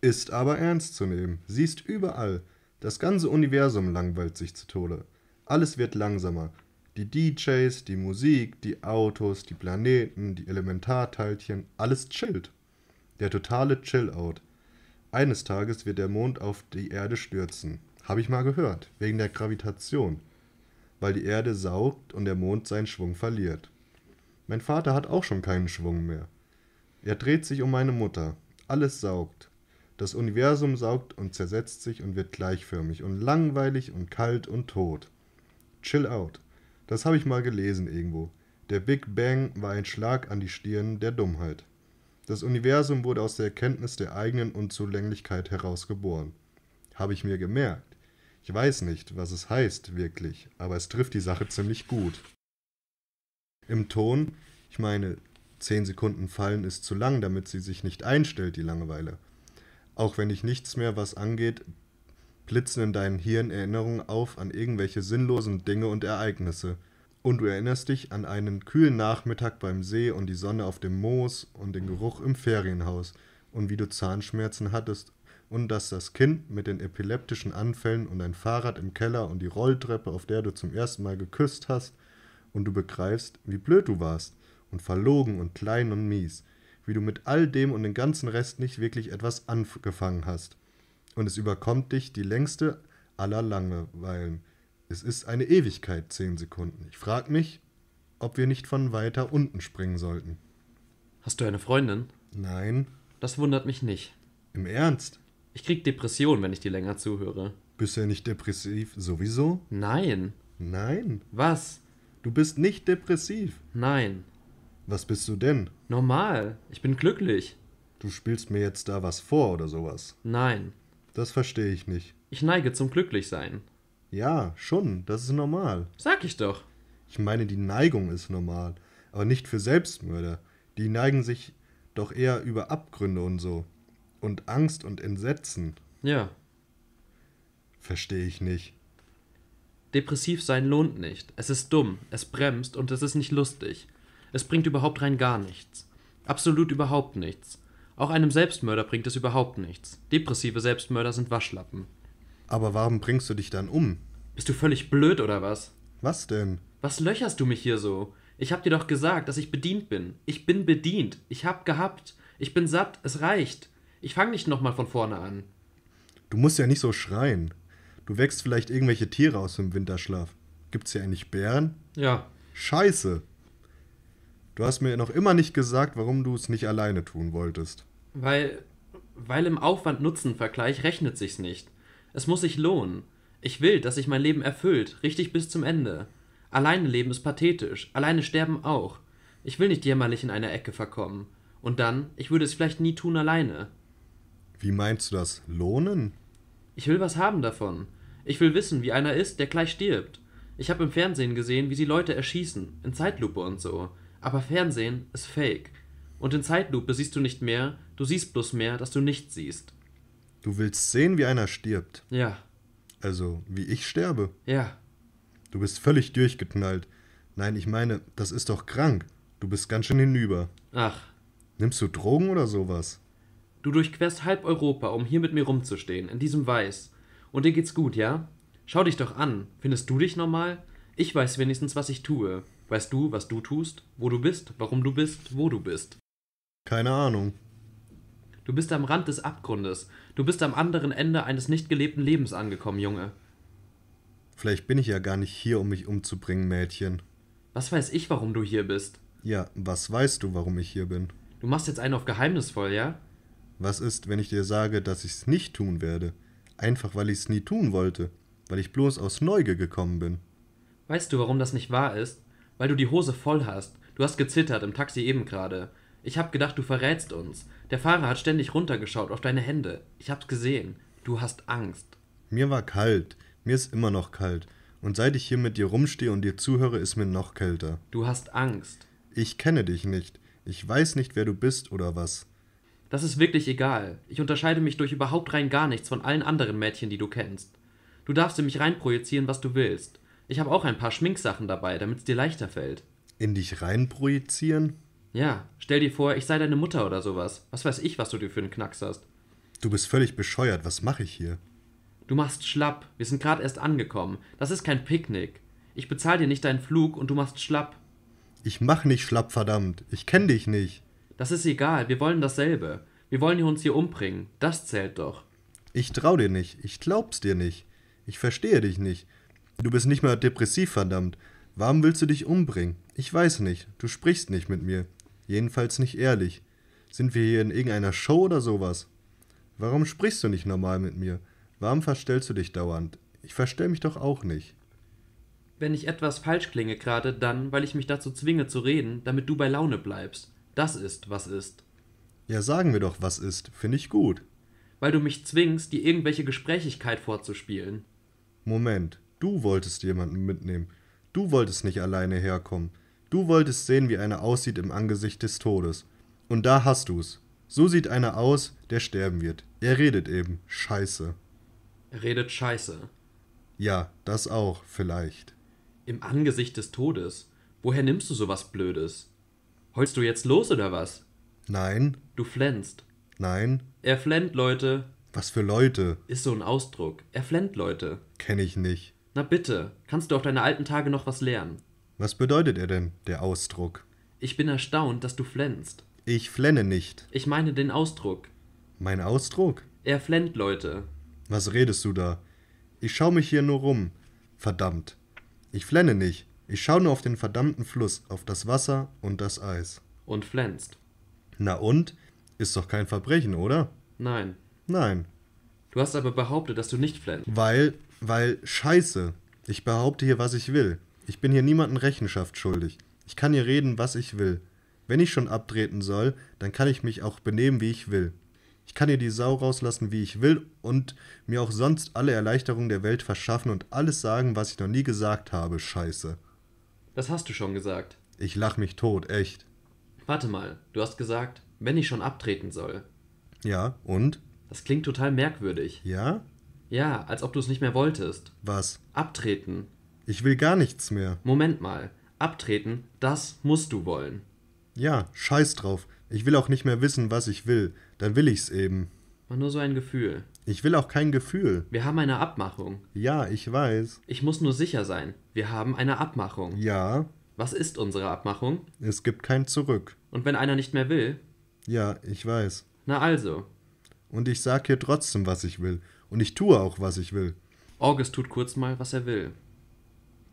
S2: ist aber ernst zu nehmen. Siehst überall, das ganze Universum langweilt sich zu Tode. Alles wird langsamer. Die DJs, die Musik, die Autos, die Planeten, die Elementarteilchen, alles chillt. Der totale Chill-Out. Eines Tages wird der Mond auf die Erde stürzen. Habe ich mal gehört, wegen der Gravitation. Weil die Erde saugt und der Mond seinen Schwung verliert. Mein Vater hat auch schon keinen Schwung mehr. Er dreht sich um meine Mutter. Alles saugt. Das Universum saugt und zersetzt sich und wird gleichförmig und langweilig und kalt und tot. Chill out. Das habe ich mal gelesen irgendwo. Der Big Bang war ein Schlag an die Stirn der Dummheit. Das Universum wurde aus der Erkenntnis der eigenen Unzulänglichkeit herausgeboren. Habe ich mir gemerkt. Ich weiß nicht, was es heißt wirklich, aber es trifft die Sache ziemlich gut. Im Ton, ich meine, zehn Sekunden fallen ist zu lang, damit sie sich nicht einstellt, die Langeweile. Auch wenn dich nichts mehr was angeht, blitzen in deinem Hirn Erinnerungen auf an irgendwelche sinnlosen Dinge und Ereignisse. Und du erinnerst dich an einen kühlen Nachmittag beim See und die Sonne auf dem Moos und den Geruch im Ferienhaus und wie du Zahnschmerzen hattest und dass das Kind mit den epileptischen Anfällen und ein Fahrrad im Keller und die Rolltreppe, auf der du zum ersten Mal geküsst hast, und du begreifst, wie blöd du warst und verlogen und klein und mies, wie du mit all dem und dem ganzen Rest nicht wirklich etwas angefangen hast. Und es überkommt dich die längste aller Langeweilen. Es ist eine Ewigkeit, zehn Sekunden. Ich frage mich, ob wir nicht von weiter unten springen sollten. Hast du eine Freundin? Nein. Das wundert mich nicht. Im Ernst? Ich krieg Depressionen, wenn ich dir länger zuhöre. Bist du ja nicht depressiv sowieso? Nein. Nein? Was? Du bist nicht depressiv. Nein. Was bist du denn? Normal. Ich bin glücklich. Du spielst mir jetzt da was vor oder sowas? Nein. Das verstehe ich nicht.
S1: Ich neige zum Glücklichsein.
S2: Ja, schon. Das ist normal.
S1: Sag ich doch.
S2: Ich meine, die Neigung ist normal. Aber nicht für Selbstmörder. Die neigen sich doch eher über Abgründe und so. Und Angst und Entsetzen.
S1: Ja. Verstehe ich nicht. Depressiv sein lohnt nicht. Es ist dumm, es bremst und es ist nicht lustig. Es bringt überhaupt rein gar nichts. Absolut überhaupt nichts. Auch einem Selbstmörder bringt es überhaupt nichts. Depressive Selbstmörder sind Waschlappen. Aber warum bringst du dich dann um? Bist du völlig blöd oder was? Was denn? Was löcherst du mich hier so? Ich hab dir doch gesagt, dass ich bedient bin. Ich bin bedient. Ich hab gehabt. Ich bin satt. Es reicht. Ich fang nicht nochmal von vorne an.
S2: Du musst ja nicht so schreien. Du wächst vielleicht irgendwelche Tiere aus dem Winterschlaf. Gibt's hier eigentlich Bären? Ja. Scheiße. Du hast mir noch immer nicht gesagt, warum du es nicht alleine tun wolltest.
S1: Weil, weil im Aufwand-Nutzen-Vergleich rechnet sich's nicht. Es muss sich lohnen. Ich will, dass sich mein Leben erfüllt, richtig bis zum Ende. Alleine leben ist pathetisch, alleine sterben auch. Ich will nicht jämmerlich in einer Ecke verkommen. Und dann, ich würde es vielleicht nie tun alleine.
S2: Wie meinst du das? Lohnen?
S1: Ich will was haben davon. Ich will wissen, wie einer ist, der gleich stirbt. Ich habe im Fernsehen gesehen, wie sie Leute erschießen, in Zeitlupe und so. Aber Fernsehen ist fake. Und in Zeitlupe siehst du nicht mehr, du siehst bloß mehr, dass du nichts siehst.
S2: Du willst sehen, wie einer stirbt. Ja. Also, wie ich sterbe. Ja. Du bist völlig durchgeknallt. Nein, ich meine, das ist doch krank. Du bist ganz schön hinüber. Ach. Nimmst du Drogen oder sowas?
S1: Du durchquerst halb Europa, um hier mit mir rumzustehen, in diesem Weiß. Und dir geht's gut, ja? Schau dich doch an. Findest du dich normal? Ich weiß wenigstens, was ich tue. Weißt du, was du tust, wo du bist, warum du bist, wo du bist? Keine Ahnung. Du bist am Rand des Abgrundes. Du bist am anderen Ende eines nicht gelebten Lebens angekommen, Junge.
S2: Vielleicht bin ich ja gar nicht hier, um mich umzubringen, Mädchen.
S1: Was weiß ich, warum du hier bist?
S2: Ja, was weißt du, warum ich hier bin?
S1: Du machst jetzt einen auf geheimnisvoll, ja?
S2: Was ist, wenn ich dir sage, dass ich's nicht tun werde? Einfach weil ich's nie tun wollte, weil ich bloß aus Neugier gekommen bin.
S1: Weißt du, warum das nicht wahr ist? Weil du die Hose voll hast. Du hast gezittert, im Taxi eben gerade. Ich hab gedacht, du verrätst uns. Der Fahrer hat ständig runtergeschaut auf deine Hände. Ich hab's gesehen. Du hast Angst.
S2: Mir war kalt. Mir ist immer noch kalt. Und seit ich hier mit dir rumstehe und dir zuhöre, ist mir noch kälter. Du hast Angst. Ich kenne dich nicht. Ich weiß nicht, wer du bist oder
S1: was. Das ist wirklich egal. Ich unterscheide mich durch überhaupt rein gar nichts von allen anderen Mädchen, die du kennst. Du darfst in mich reinprojizieren, was du willst. Ich habe auch ein paar Schminksachen dabei, damit es dir leichter fällt. In dich reinprojizieren? Ja, stell dir vor, ich sei deine Mutter oder sowas. Was weiß ich, was du dir für einen Knacks hast.
S2: Du bist völlig bescheuert, was mache ich hier?
S1: Du machst schlapp, wir sind gerade erst angekommen. Das ist kein Picknick. Ich bezahle dir nicht deinen Flug und du machst schlapp.
S2: Ich mach nicht schlapp, verdammt. Ich kenn dich nicht.
S1: Das ist egal, wir wollen dasselbe. Wir wollen uns hier umbringen. Das zählt doch. Ich trau dir nicht, ich
S2: glaub's dir nicht. Ich verstehe dich nicht. Du bist nicht mehr depressiv, verdammt. Warum willst du dich umbringen? Ich weiß nicht. Du sprichst nicht mit mir. Jedenfalls nicht ehrlich. Sind wir hier in irgendeiner Show oder sowas? Warum sprichst du nicht normal mit mir? Warum verstellst du dich dauernd? Ich verstell mich doch auch nicht.
S1: Wenn ich etwas falsch klinge gerade, dann, weil ich mich dazu zwinge zu reden, damit du bei Laune bleibst. Das ist, was ist.
S2: Ja, sagen wir doch, was ist. Finde ich gut.
S1: Weil du mich zwingst, dir irgendwelche Gesprächigkeit vorzuspielen.
S2: Moment. Du wolltest jemanden mitnehmen. Du wolltest nicht alleine herkommen. Du wolltest sehen, wie einer aussieht im Angesicht des Todes. Und da hast du's. So sieht einer aus, der sterben wird. Er redet eben Scheiße.
S1: Er redet Scheiße.
S2: Ja, das auch, vielleicht.
S1: Im Angesicht des Todes? Woher nimmst du sowas Blödes? Heulst du jetzt los oder was? Nein. Du flennst. Nein. Er flennt, Leute. Was für Leute? Ist so ein Ausdruck. Er flennt, Leute. Kenn ich nicht. Na bitte, kannst du auf deine alten Tage noch was lernen?
S2: Was bedeutet er denn, der Ausdruck?
S1: Ich bin erstaunt, dass du flennst.
S2: Ich flenne nicht.
S1: Ich meine den Ausdruck.
S2: Mein Ausdruck?
S1: Er flennt, Leute.
S2: Was redest du da? Ich schau mich hier nur rum. Verdammt. Ich flenne nicht. Ich schaue nur auf den verdammten Fluss, auf das Wasser und das Eis.
S1: Und flänzt.
S2: Na und? Ist doch kein Verbrechen, oder? Nein. Nein. Du hast aber behauptet, dass du nicht flennst. Weil weil scheiße, ich behaupte hier, was ich will. Ich bin hier niemandem Rechenschaft schuldig. Ich kann hier reden, was ich will. Wenn ich schon abtreten soll, dann kann ich mich auch benehmen, wie ich will. Ich kann hier die Sau rauslassen, wie ich will und mir auch sonst alle Erleichterungen der Welt verschaffen und alles sagen, was ich noch nie gesagt habe, scheiße.
S1: Das hast du schon gesagt. Ich lach mich tot, echt. Warte mal, du hast gesagt, wenn ich schon abtreten soll. Ja, und? Das klingt total merkwürdig. Ja? Ja, als ob du es nicht mehr wolltest. Was? Abtreten. Ich will gar
S2: nichts mehr.
S1: Moment mal. Abtreten, das musst du wollen.
S2: Ja, scheiß drauf. Ich will auch nicht mehr wissen, was ich will. Dann will ich's eben.
S1: War nur so ein Gefühl.
S2: Ich will auch kein Gefühl. Wir haben
S1: eine Abmachung. Ja, ich weiß. Ich muss nur sicher sein. Wir haben eine Abmachung. Ja. Was ist unsere Abmachung? Es gibt kein Zurück. Und wenn einer nicht mehr will? Ja,
S2: ich weiß. Na also. Und ich sag hier trotzdem, was ich will. Und ich tue auch, was
S1: ich will. August tut kurz mal, was er will.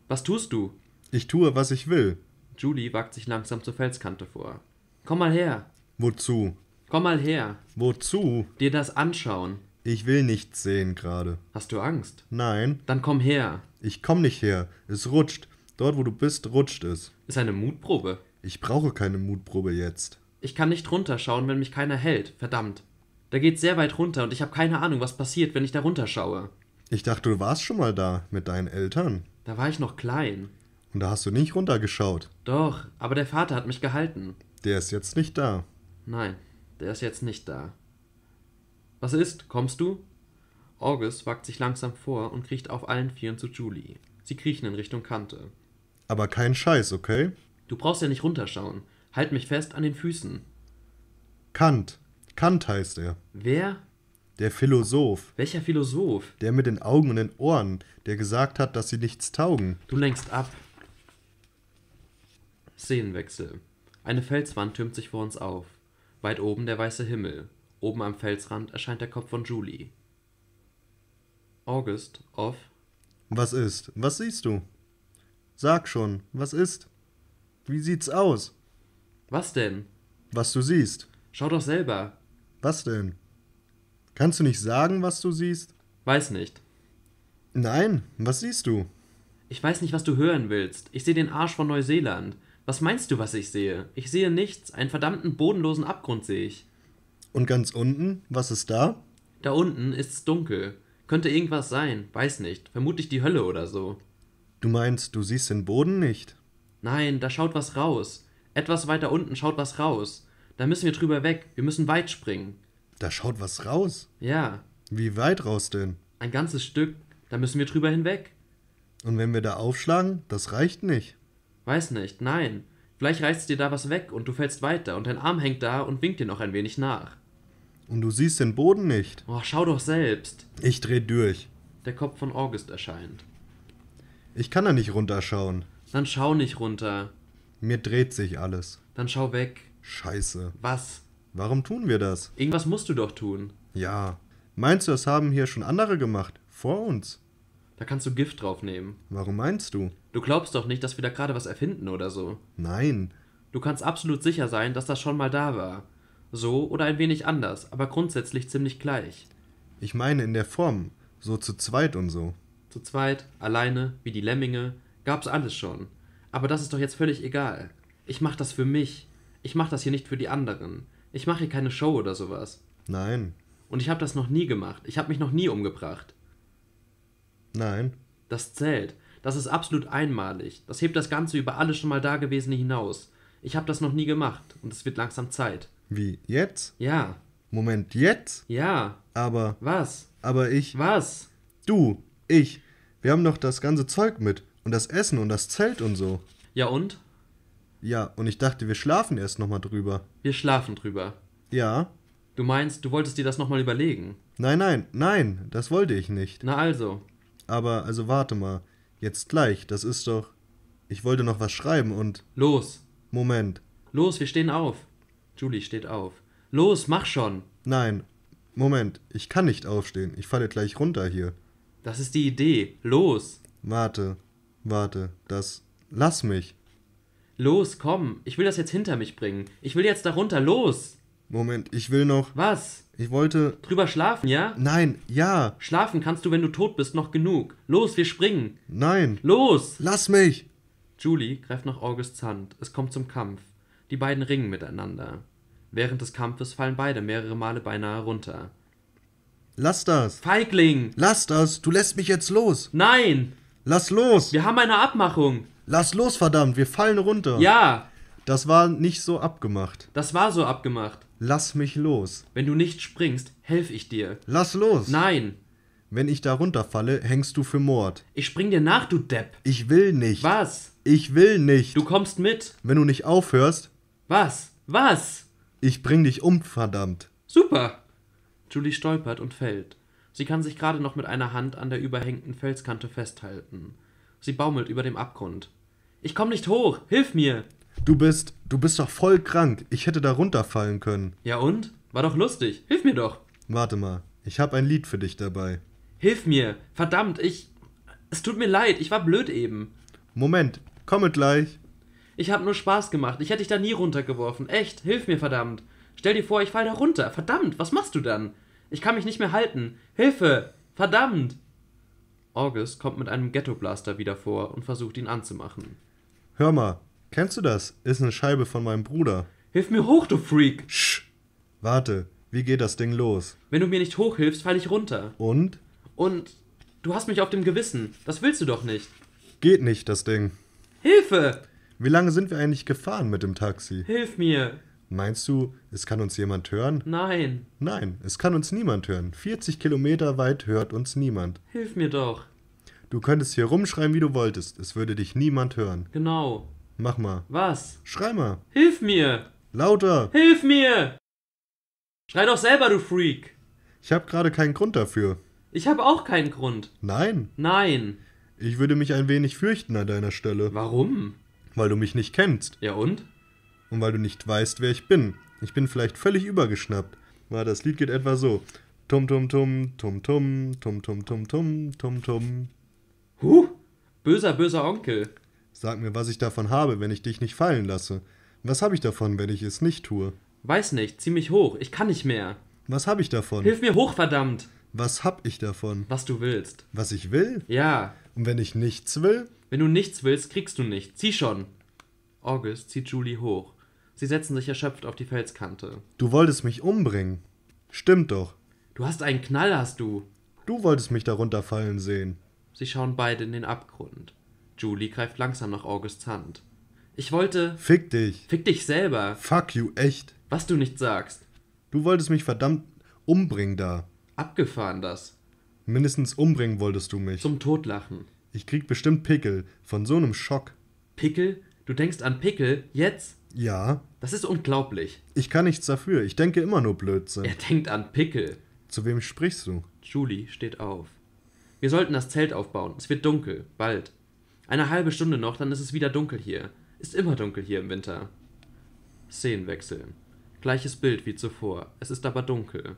S1: Was tust du? Ich tue, was ich will. Julie wagt sich langsam zur Felskante vor. Komm mal her. Wozu? Komm mal her. Wozu? Dir das anschauen. Ich will nichts sehen gerade. Hast
S2: du Angst? Nein. Dann komm her. Ich komm nicht her. Es rutscht. Dort, wo du bist, rutscht
S1: es. Ist eine Mutprobe.
S2: Ich brauche keine Mutprobe jetzt.
S1: Ich kann nicht runterschauen, wenn mich keiner hält. Verdammt. Da geht es sehr weit runter und ich habe keine Ahnung, was passiert, wenn ich da runterschaue.
S2: Ich dachte, du warst schon mal da mit deinen Eltern.
S1: Da war ich noch klein.
S2: Und da hast du nicht runtergeschaut.
S1: Doch, aber der Vater hat mich gehalten. Der ist jetzt nicht da. Nein, der ist jetzt nicht da. Was ist? Kommst du? August wagt sich langsam vor und kriecht auf allen Vieren zu Julie. Sie kriechen in Richtung Kante.
S2: Aber kein Scheiß, okay?
S1: Du brauchst ja nicht runterschauen. Halt mich fest an den Füßen.
S2: Kant, Kant heißt er. Wer? Der Philosoph. Welcher Philosoph? Der mit den Augen und den Ohren, der gesagt hat, dass sie nichts taugen.
S1: Du lenkst ab. Szenenwechsel. Eine Felswand türmt sich vor uns auf. Weit oben der weiße Himmel. Oben am Felsrand erscheint der Kopf von Julie. August, off.
S2: Was ist? Was siehst du? Sag schon,
S1: was ist? Wie sieht's aus? Was denn?
S2: Was du siehst.
S1: Schau doch selber. Was denn? Kannst du nicht sagen, was du siehst? Weiß nicht. Nein, was siehst du? Ich weiß nicht, was du hören willst. Ich sehe den Arsch von Neuseeland. Was meinst du, was ich sehe? Ich sehe nichts. Einen verdammten bodenlosen Abgrund sehe ich.
S2: Und ganz unten? Was ist da?
S1: Da unten ist's dunkel. Könnte irgendwas sein. Weiß nicht. Vermutlich die Hölle oder so.
S2: Du meinst, du siehst den Boden nicht?
S1: Nein, da schaut was raus. Etwas weiter unten schaut was raus. Da müssen wir drüber weg. Wir müssen weit springen.
S2: Da schaut was raus. Ja. Wie weit raus denn? Ein
S1: ganzes Stück. Da müssen wir drüber hinweg.
S2: Und wenn wir da aufschlagen, das reicht nicht.
S1: Weiß nicht, nein. Vielleicht reißt dir da was weg und du fällst weiter und dein Arm hängt da und winkt dir noch ein wenig nach.
S2: Und du siehst den Boden nicht. Oh, schau doch selbst. Ich dreh durch.
S1: Der Kopf von August erscheint.
S2: Ich kann da nicht runterschauen.
S1: Dann schau nicht runter.
S2: Mir dreht sich alles.
S1: Dann schau weg. Scheiße. Was? Warum
S2: tun wir das? Irgendwas musst du doch tun. Ja. Meinst du, das haben hier schon andere gemacht? Vor
S1: uns? Da kannst du Gift drauf nehmen. Warum meinst du? Du glaubst doch nicht, dass wir da gerade was erfinden oder so. Nein. Du kannst absolut sicher sein, dass das schon mal da war. So oder ein wenig anders, aber grundsätzlich ziemlich gleich. Ich meine in der Form, so zu zweit und so. Zu zweit, alleine, wie die Lemminge, gab's alles schon. Aber das ist doch jetzt völlig egal. Ich mach das für mich ich mache das hier nicht für die anderen. Ich mache hier keine Show oder sowas. Nein. Und ich habe das noch nie gemacht. Ich habe mich noch nie umgebracht. Nein. Das zählt. Das ist absolut einmalig. Das hebt das Ganze über alles schon mal Dagewesene hinaus. Ich habe das noch nie gemacht und es wird langsam Zeit. Wie? Jetzt?
S2: Ja. Moment, jetzt? Ja. Aber. Was? Aber ich. Was? Du, ich. Wir haben doch das ganze Zeug mit. Und das Essen und das Zelt und so. Ja und? Ja, und ich dachte, wir schlafen erst nochmal drüber.
S1: Wir schlafen drüber. Ja. Du meinst, du wolltest dir das nochmal überlegen?
S2: Nein, nein, nein, das wollte ich nicht. Na also. Aber, also warte mal. Jetzt gleich, das ist doch. Ich wollte noch was schreiben und. Los. Moment. Los, wir stehen
S1: auf. Julie steht auf.
S2: Los, mach schon. Nein. Moment, ich kann nicht aufstehen. Ich falle gleich runter hier.
S1: Das ist die Idee. Los.
S2: Warte, warte, das. Lass mich.
S1: Los, komm, ich will das jetzt hinter mich bringen. Ich will jetzt darunter, los! Moment, ich will noch. Was? Ich wollte. Drüber schlafen, ja? Nein, ja. Schlafen kannst du, wenn du tot bist, noch genug. Los, wir springen. Nein. Los! Lass mich! Julie greift nach Augusts Hand. Es kommt zum Kampf. Die beiden ringen miteinander. Während des Kampfes fallen beide mehrere Male beinahe runter.
S2: Lass das! Feigling! Lass das! Du lässt mich jetzt los! Nein! Lass los! Wir haben eine Abmachung! lass los, verdammt, wir fallen runter. Ja. Das war nicht so abgemacht. Das war so abgemacht. Lass mich los. Wenn du nicht springst, helfe ich dir. Lass los. Nein. Wenn ich da runterfalle, hängst du für Mord. Ich spring dir nach, du Depp. Ich will nicht. Was? Ich will nicht.
S1: Du kommst mit.
S2: Wenn du nicht aufhörst. Was? Was? Ich bring dich um,
S1: verdammt. Super. Julie stolpert und fällt. Sie kann sich gerade noch mit einer Hand an der überhängten Felskante festhalten. Sie baumelt über dem Abgrund. Ich komme nicht hoch. Hilf mir.
S2: Du bist, du bist doch voll krank. Ich hätte da runterfallen können.
S1: Ja und? War
S2: doch lustig. Hilf mir doch. Warte mal. Ich habe ein Lied für dich dabei. Hilf
S1: mir. Verdammt, ich. Es tut mir leid. Ich war blöd eben. Moment. Komm mit gleich. Ich habe nur Spaß gemacht. Ich hätte dich da nie runtergeworfen. Echt. Hilf mir, verdammt. Stell dir vor, ich fall da runter. Verdammt, was machst du dann? Ich kann mich nicht mehr halten. Hilfe! Verdammt! August kommt mit einem Ghettoblaster wieder vor und versucht ihn anzumachen.
S2: Hör mal, kennst du das? Ist eine Scheibe von meinem Bruder. Hilf mir hoch, du Freak! Sch! Warte, wie geht das Ding los?
S1: Wenn du mir nicht hochhilfst, falle ich runter. Und? Und du hast mich auf dem Gewissen. Das willst du doch nicht.
S2: Geht nicht, das Ding. Hilfe! Wie lange sind wir eigentlich gefahren mit dem Taxi?
S1: Hilf mir!
S2: Meinst du, es kann uns jemand hören? Nein. Nein, es kann uns niemand hören. 40 Kilometer weit hört uns niemand.
S1: Hilf mir doch.
S2: Du könntest hier rumschreien, wie du wolltest. Es würde dich niemand hören. Genau. Mach mal. Was? Schrei mal. Hilf mir! Lauter! Hilf mir! Schrei doch selber, du Freak! Ich habe gerade keinen Grund dafür. Ich habe auch keinen Grund. Nein. Nein. Ich würde mich ein wenig fürchten an deiner Stelle. Warum? Weil du mich nicht kennst. Ja und? Und weil du nicht weißt, wer ich bin. Ich bin vielleicht völlig übergeschnappt. War das Lied geht etwa so. Tum tum tum tum tum tum tum tum tum tum tum Böser, böser Onkel. Sag mir, was ich davon habe, wenn ich dich nicht fallen lasse. Was habe ich davon, wenn ich es nicht tue?
S1: Weiß nicht, zieh mich hoch, ich kann nicht mehr. Was habe ich davon? Hilf mir hoch, verdammt! Was hab ich davon? Was du willst. Was ich will? Ja. Und wenn ich nichts will? Wenn du nichts willst, kriegst du nichts. Zieh schon. August zieht Julie hoch. Sie setzen sich erschöpft auf die Felskante.
S2: Du wolltest mich umbringen. Stimmt doch.
S1: Du hast einen Knall, hast du. Du
S2: wolltest mich darunter fallen
S1: sehen. Sie schauen beide in den Abgrund. Julie greift langsam nach Augusts Hand. Ich wollte. Fick dich. Fick dich selber. Fuck you, echt. Was du nicht sagst.
S2: Du wolltest mich verdammt umbringen da. Abgefahren das. Mindestens umbringen wolltest du mich. Zum Totlachen. Ich krieg bestimmt Pickel von so einem Schock. Pickel?
S1: Du denkst an Pickel? Jetzt? Ja. Das ist unglaublich.
S2: Ich kann nichts dafür. Ich denke immer
S1: nur Blödsinn. Er denkt an Pickel. Zu wem sprichst du? Julie steht auf. Wir sollten das Zelt aufbauen. Es wird dunkel. Bald. Eine halbe Stunde noch, dann ist es wieder dunkel hier. Ist immer dunkel hier im Winter. Szenenwechsel. Gleiches Bild wie zuvor. Es ist aber dunkel.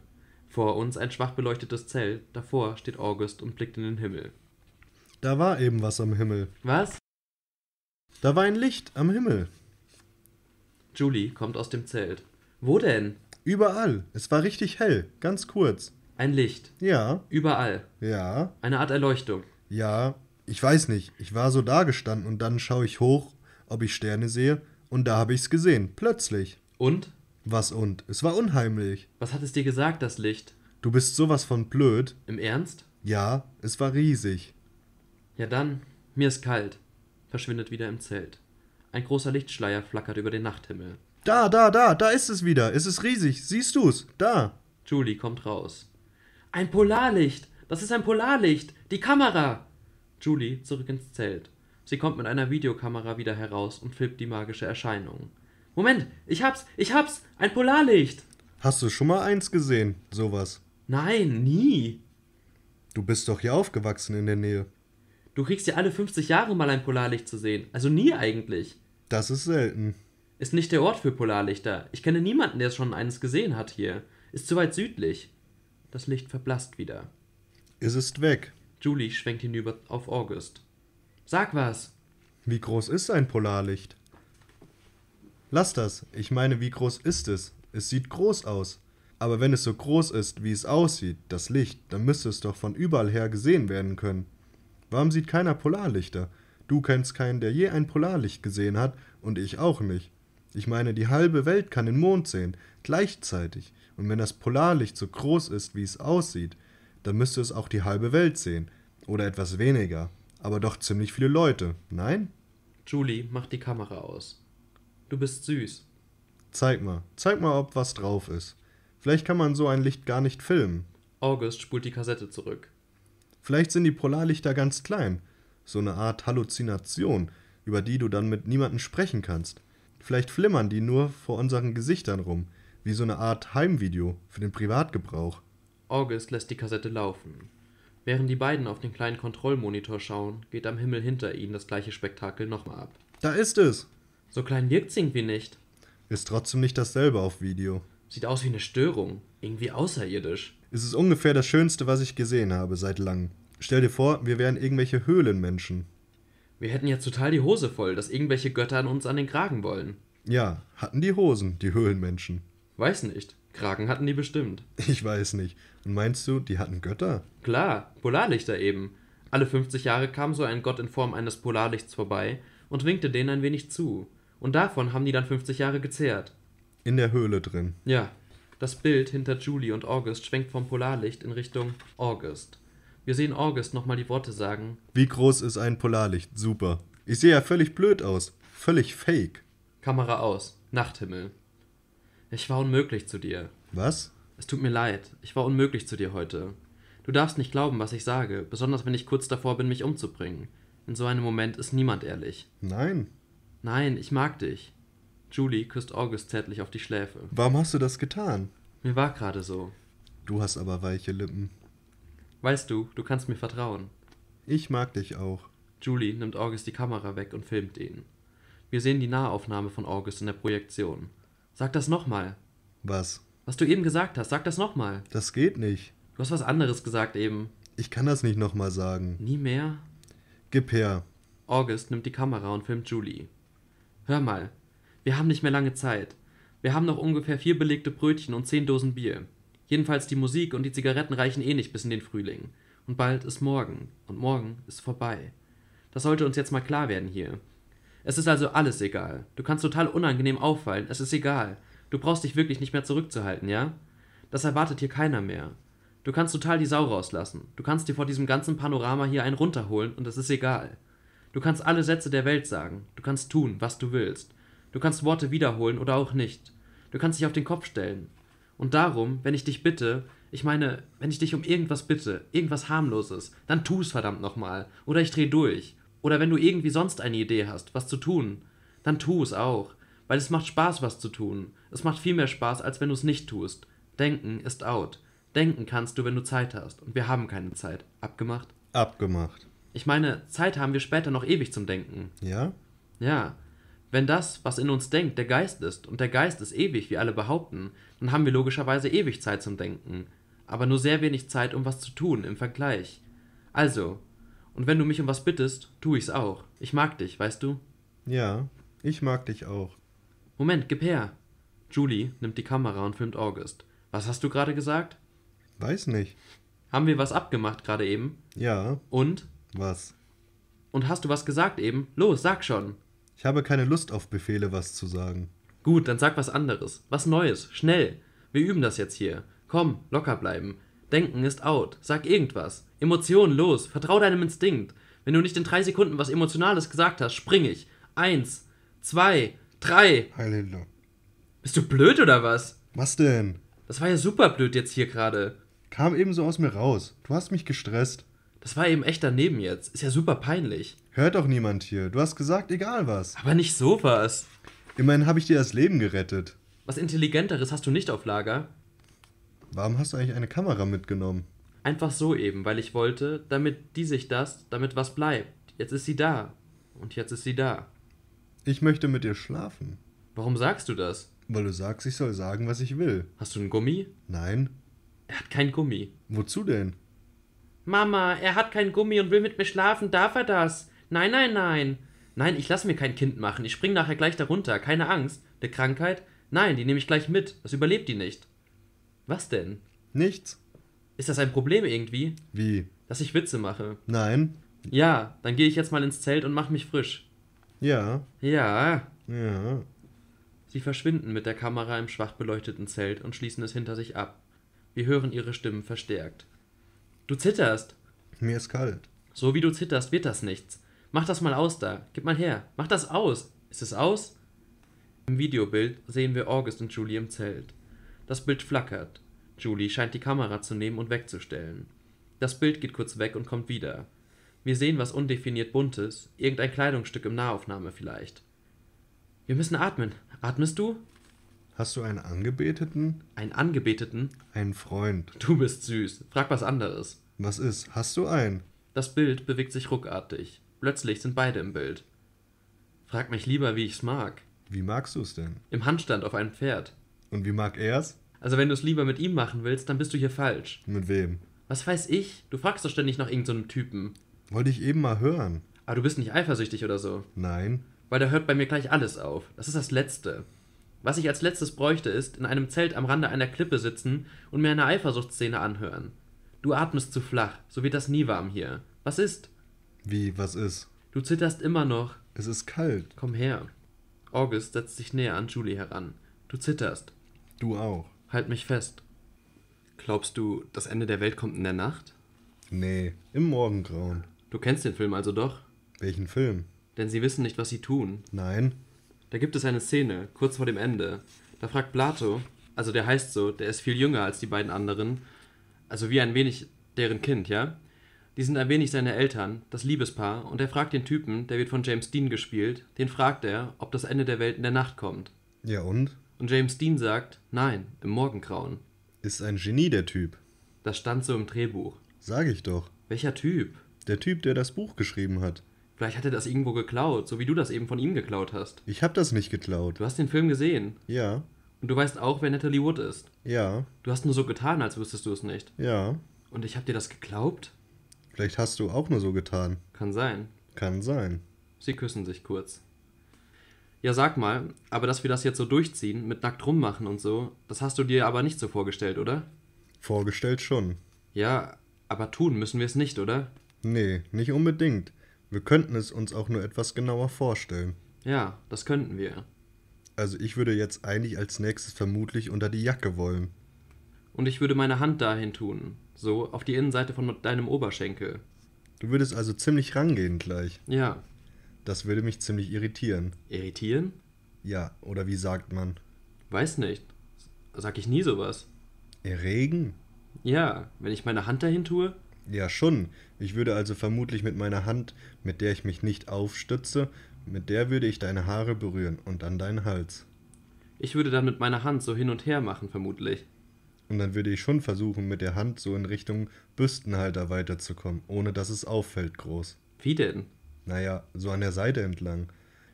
S1: Vor uns ein schwach beleuchtetes Zelt. Davor steht August und blickt in den Himmel.
S2: Da war eben was am Himmel. Was? Da war ein Licht am Himmel. Julie kommt aus dem Zelt. Wo denn? Überall. Es war richtig hell. Ganz kurz. Ein Licht. Ja. Überall. Ja. Eine Art Erleuchtung. Ja. Ich weiß nicht. Ich war so dagestanden und dann schaue ich hoch, ob ich Sterne sehe. Und da habe ich es gesehen. Plötzlich. Und? Was und? Es war unheimlich.
S1: Was hat es dir gesagt, das Licht?
S2: Du bist sowas von blöd. Im Ernst? Ja, es war
S1: riesig. Ja dann, mir ist kalt. Verschwindet wieder im Zelt. Ein großer Lichtschleier flackert über den Nachthimmel.
S2: Da, da, da, da ist es wieder. Es ist riesig. Siehst
S1: du's? Da. Julie kommt raus. Ein Polarlicht! Das ist ein Polarlicht! Die Kamera! Julie zurück ins Zelt. Sie kommt mit einer Videokamera wieder heraus und filmt die magische Erscheinung. Moment, ich hab's, ich hab's! Ein Polarlicht! Hast
S2: du schon mal eins gesehen, sowas? Nein, nie. Du bist doch hier aufgewachsen in der Nähe.
S1: Du kriegst ja alle 50 Jahre mal ein Polarlicht zu sehen. Also nie eigentlich. Das ist selten. Ist nicht der Ort für Polarlichter. Ich kenne niemanden, der schon eines gesehen hat hier. Ist zu weit südlich. Das Licht verblasst wieder. Es ist weg. Julie schwenkt hinüber auf August. Sag was!
S2: Wie groß ist ein Polarlicht? Lass das. Ich meine, wie groß ist es? Es sieht groß aus. Aber wenn es so groß ist, wie es aussieht, das Licht, dann müsste es doch von überall her gesehen werden können. Warum sieht keiner Polarlichter? Du kennst keinen, der je ein Polarlicht gesehen hat, und ich auch nicht. Ich meine, die halbe Welt kann den Mond sehen, gleichzeitig. Und wenn das Polarlicht so groß ist, wie es aussieht, dann müsste es auch die halbe Welt sehen. Oder etwas weniger. Aber doch ziemlich viele Leute, nein?
S1: Julie, mach die Kamera aus.
S2: Du bist süß. Zeig mal, zeig mal, ob was drauf ist. Vielleicht kann man so ein Licht gar nicht filmen.
S1: August spult die Kassette zurück.
S2: Vielleicht sind die Polarlichter ganz klein. So eine Art Halluzination, über die du dann mit niemandem sprechen kannst. Vielleicht flimmern die nur vor unseren Gesichtern rum wie so eine Art Heimvideo für den Privatgebrauch.
S1: August lässt die Kassette laufen. Während die beiden auf den kleinen Kontrollmonitor schauen, geht am Himmel hinter ihnen das gleiche Spektakel nochmal ab. Da ist es! So klein wirkt es irgendwie nicht.
S2: Ist trotzdem nicht dasselbe auf Video.
S1: Sieht aus wie eine Störung. Irgendwie außerirdisch.
S2: Es ist ungefähr das Schönste, was ich gesehen habe seit langem. Stell dir vor, wir wären irgendwelche Höhlenmenschen.
S1: Wir hätten ja total die Hose voll, dass irgendwelche Götter an uns an den Kragen wollen.
S2: Ja, hatten die Hosen, die Höhlenmenschen.
S1: Weiß nicht. Kraken hatten die bestimmt.
S2: Ich weiß nicht. Und meinst du, die hatten Götter?
S1: Klar, Polarlichter eben. Alle 50 Jahre kam so ein Gott in Form eines Polarlichts vorbei und winkte denen ein wenig zu. Und davon haben die dann 50 Jahre gezehrt.
S2: In der Höhle drin. Ja.
S1: Das Bild hinter Julie und August schwenkt vom Polarlicht in Richtung August. Wir sehen August nochmal die Worte sagen.
S2: Wie groß ist ein Polarlicht? Super. Ich sehe ja völlig blöd aus. Völlig
S1: fake. Kamera aus. Nachthimmel. Ich war unmöglich zu dir. Was? Es tut mir leid. Ich war unmöglich zu dir heute. Du darfst nicht glauben, was ich sage, besonders wenn ich kurz davor bin, mich umzubringen. In so einem Moment ist niemand ehrlich. Nein. Nein, ich mag dich. Julie küsst August zärtlich auf die Schläfe.
S2: Warum hast du das getan?
S1: Mir war gerade so.
S2: Du hast aber weiche Lippen.
S1: Weißt du, du kannst mir vertrauen. Ich mag dich auch. Julie nimmt August die Kamera weg und filmt ihn. Wir sehen die Nahaufnahme von August in der Projektion. Sag das nochmal. Was? Was du eben gesagt hast, sag das nochmal. Das geht nicht. Du hast was anderes gesagt eben.
S2: Ich kann das nicht nochmal
S1: sagen. Nie mehr? Gib her. August nimmt die Kamera und filmt Julie. Hör mal, wir haben nicht mehr lange Zeit. Wir haben noch ungefähr vier belegte Brötchen und zehn Dosen Bier. Jedenfalls die Musik und die Zigaretten reichen eh nicht bis in den Frühling. Und bald ist morgen. Und morgen ist vorbei. Das sollte uns jetzt mal klar werden hier. Es ist also alles egal. Du kannst total unangenehm auffallen, es ist egal. Du brauchst dich wirklich nicht mehr zurückzuhalten, ja? Das erwartet hier keiner mehr. Du kannst total die Sau rauslassen. Du kannst dir vor diesem ganzen Panorama hier einen runterholen und es ist egal. Du kannst alle Sätze der Welt sagen. Du kannst tun, was du willst. Du kannst Worte wiederholen oder auch nicht. Du kannst dich auf den Kopf stellen. Und darum, wenn ich dich bitte, ich meine, wenn ich dich um irgendwas bitte, irgendwas harmloses, dann tu's verdammt nochmal. Oder ich dreh durch. Oder wenn du irgendwie sonst eine Idee hast, was zu tun, dann tu es auch. Weil es macht Spaß, was zu tun. Es macht viel mehr Spaß, als wenn du es nicht tust. Denken ist out. Denken kannst du, wenn du Zeit hast. Und wir haben keine Zeit. Abgemacht?
S2: Abgemacht.
S1: Ich meine, Zeit haben wir später noch ewig zum Denken. Ja? Ja. Wenn das, was in uns denkt, der Geist ist, und der Geist ist ewig, wie alle behaupten, dann haben wir logischerweise ewig Zeit zum Denken. Aber nur sehr wenig Zeit, um was zu tun im Vergleich. Also, und wenn du mich um was bittest, tu ich's auch. Ich mag dich, weißt du? Ja, ich mag dich auch. Moment, gib her. Julie nimmt die Kamera und filmt August. Was hast du gerade gesagt? Weiß nicht. Haben wir was abgemacht gerade eben? Ja. Und? Was? Und hast du was gesagt eben? Los, sag schon. Ich habe keine Lust auf Befehle, was zu sagen. Gut, dann sag was anderes. Was Neues. Schnell. Wir üben das jetzt hier. Komm, locker bleiben. Denken ist out. Sag irgendwas. Emotionen los. Vertrau deinem Instinkt. Wenn du nicht in drei Sekunden was Emotionales gesagt hast, spring ich. Eins, zwei, drei. Halleluja. Bist du blöd oder was? Was denn? Das war ja super blöd jetzt hier gerade.
S2: Kam eben so aus mir raus. Du hast mich gestresst. Das war eben echt daneben jetzt. Ist ja super peinlich. Hört doch niemand hier. Du hast gesagt, egal was. Aber nicht sowas. Immerhin habe ich dir das Leben gerettet.
S1: Was Intelligenteres hast du nicht auf Lager? Warum hast du eigentlich eine Kamera mitgenommen? Einfach so eben, weil ich wollte, damit die sich das, damit was bleibt. Jetzt ist sie da. Und jetzt ist sie da.
S2: Ich möchte mit dir schlafen.
S1: Warum sagst du das?
S2: Weil du sagst, ich soll sagen, was ich will. Hast du einen Gummi? Nein. Er hat kein Gummi. Wozu denn?
S1: Mama, er hat kein Gummi und will mit mir schlafen. Darf er das? Nein, nein, nein. Nein, ich lasse mir kein Kind machen. Ich spring nachher gleich darunter. Keine Angst. Eine Krankheit? Nein, die nehme ich gleich mit. Das überlebt die nicht. Was denn? Nichts. Ist das ein Problem irgendwie? Wie? Dass ich Witze mache. Nein. Ja, dann gehe ich jetzt mal ins Zelt und mache mich frisch. Ja. Ja. Ja. Sie verschwinden mit der Kamera im schwach beleuchteten Zelt und schließen es hinter sich ab. Wir hören ihre Stimmen verstärkt. Du zitterst.
S2: Mir ist kalt.
S1: So wie du zitterst, wird das nichts. Mach das mal aus da. Gib mal her. Mach das aus. Ist es aus? Im Videobild sehen wir August und Julie im Zelt. Das Bild flackert. Julie scheint die Kamera zu nehmen und wegzustellen. Das Bild geht kurz weg und kommt wieder. Wir sehen was undefiniert Buntes, irgendein Kleidungsstück im Nahaufnahme vielleicht. Wir müssen atmen. Atmest du? Hast du einen Angebeteten? Einen Angebeteten? Einen Freund. Du bist süß. Frag was anderes.
S2: Was ist? Hast du einen?
S1: Das Bild bewegt sich ruckartig. Plötzlich sind beide im Bild. Frag mich lieber, wie ich's mag. Wie magst du es denn? Im Handstand auf einem Pferd. Und wie mag er es? Also, wenn du es lieber mit ihm machen willst, dann bist du hier falsch. Mit wem? Was weiß ich? Du fragst doch ständig nach irgendeinem so Typen. Wollte ich eben mal hören. Aber du bist nicht eifersüchtig oder so. Nein. Weil da hört bei mir gleich alles auf. Das ist das Letzte. Was ich als letztes bräuchte, ist in einem Zelt am Rande einer Klippe sitzen und mir eine Eifersuchtsszene anhören. Du atmest zu flach, so wird das nie warm hier. Was ist? Wie, was ist? Du zitterst immer noch. Es ist kalt. Komm her. August setzt sich näher an Julie heran. Du zitterst. Du auch. Halt mich fest. Glaubst du, das Ende der Welt kommt in der Nacht? Nee, im Morgengrauen. Du kennst den Film also doch? Welchen Film? Denn sie wissen nicht, was sie tun. Nein. Da gibt es eine Szene, kurz vor dem Ende. Da fragt Plato, also der heißt so, der ist viel jünger als die beiden anderen, also wie ein wenig deren Kind, ja? Die sind ein wenig seine Eltern, das Liebespaar, und er fragt den Typen, der wird von James Dean gespielt, den fragt er, ob das Ende der Welt in der Nacht kommt. Ja und? Und James Dean sagt, nein, im Morgengrauen. Ist ein Genie, der Typ. Das stand so im Drehbuch. Sag ich doch. Welcher Typ? Der Typ, der das Buch geschrieben hat. Vielleicht hat er das irgendwo geklaut, so wie du das eben von ihm geklaut hast. Ich
S2: hab das nicht geklaut. Du hast
S1: den Film gesehen. Ja. Und du weißt auch, wer Natalie Wood ist. Ja. Du hast nur so getan, als wüsstest du es nicht. Ja. Und ich hab dir das geglaubt? Vielleicht hast du auch
S2: nur so getan. Kann sein. Kann sein.
S1: Sie küssen sich kurz ja sag mal, aber dass wir das jetzt so durchziehen, mit nackt rummachen und so, das hast du dir aber nicht so vorgestellt, oder?
S2: Vorgestellt schon.
S1: Ja, aber tun müssen wir es nicht, oder?
S2: Nee, nicht unbedingt. Wir könnten es uns auch nur etwas genauer vorstellen.
S1: Ja, das könnten
S2: wir. Also ich würde jetzt eigentlich als nächstes vermutlich unter die Jacke wollen.
S1: Und ich würde meine Hand dahin tun, so auf die Innenseite von deinem Oberschenkel.
S2: Du würdest also ziemlich rangehen gleich. Ja, das würde mich ziemlich irritieren. Irritieren? Ja, oder wie sagt man?
S1: Weiß nicht. Sag ich nie sowas.
S2: Erregen? Ja, wenn ich meine Hand dahin tue? Ja, schon. Ich würde also vermutlich mit meiner Hand, mit der ich mich nicht aufstütze, mit der würde ich deine Haare berühren und dann deinen Hals.
S1: Ich würde dann mit meiner Hand so hin und her machen, vermutlich.
S2: Und dann würde ich schon versuchen, mit der Hand so in Richtung Büstenhalter weiterzukommen, ohne dass es auffällt groß. Wie denn? Naja, so an der Seite entlang.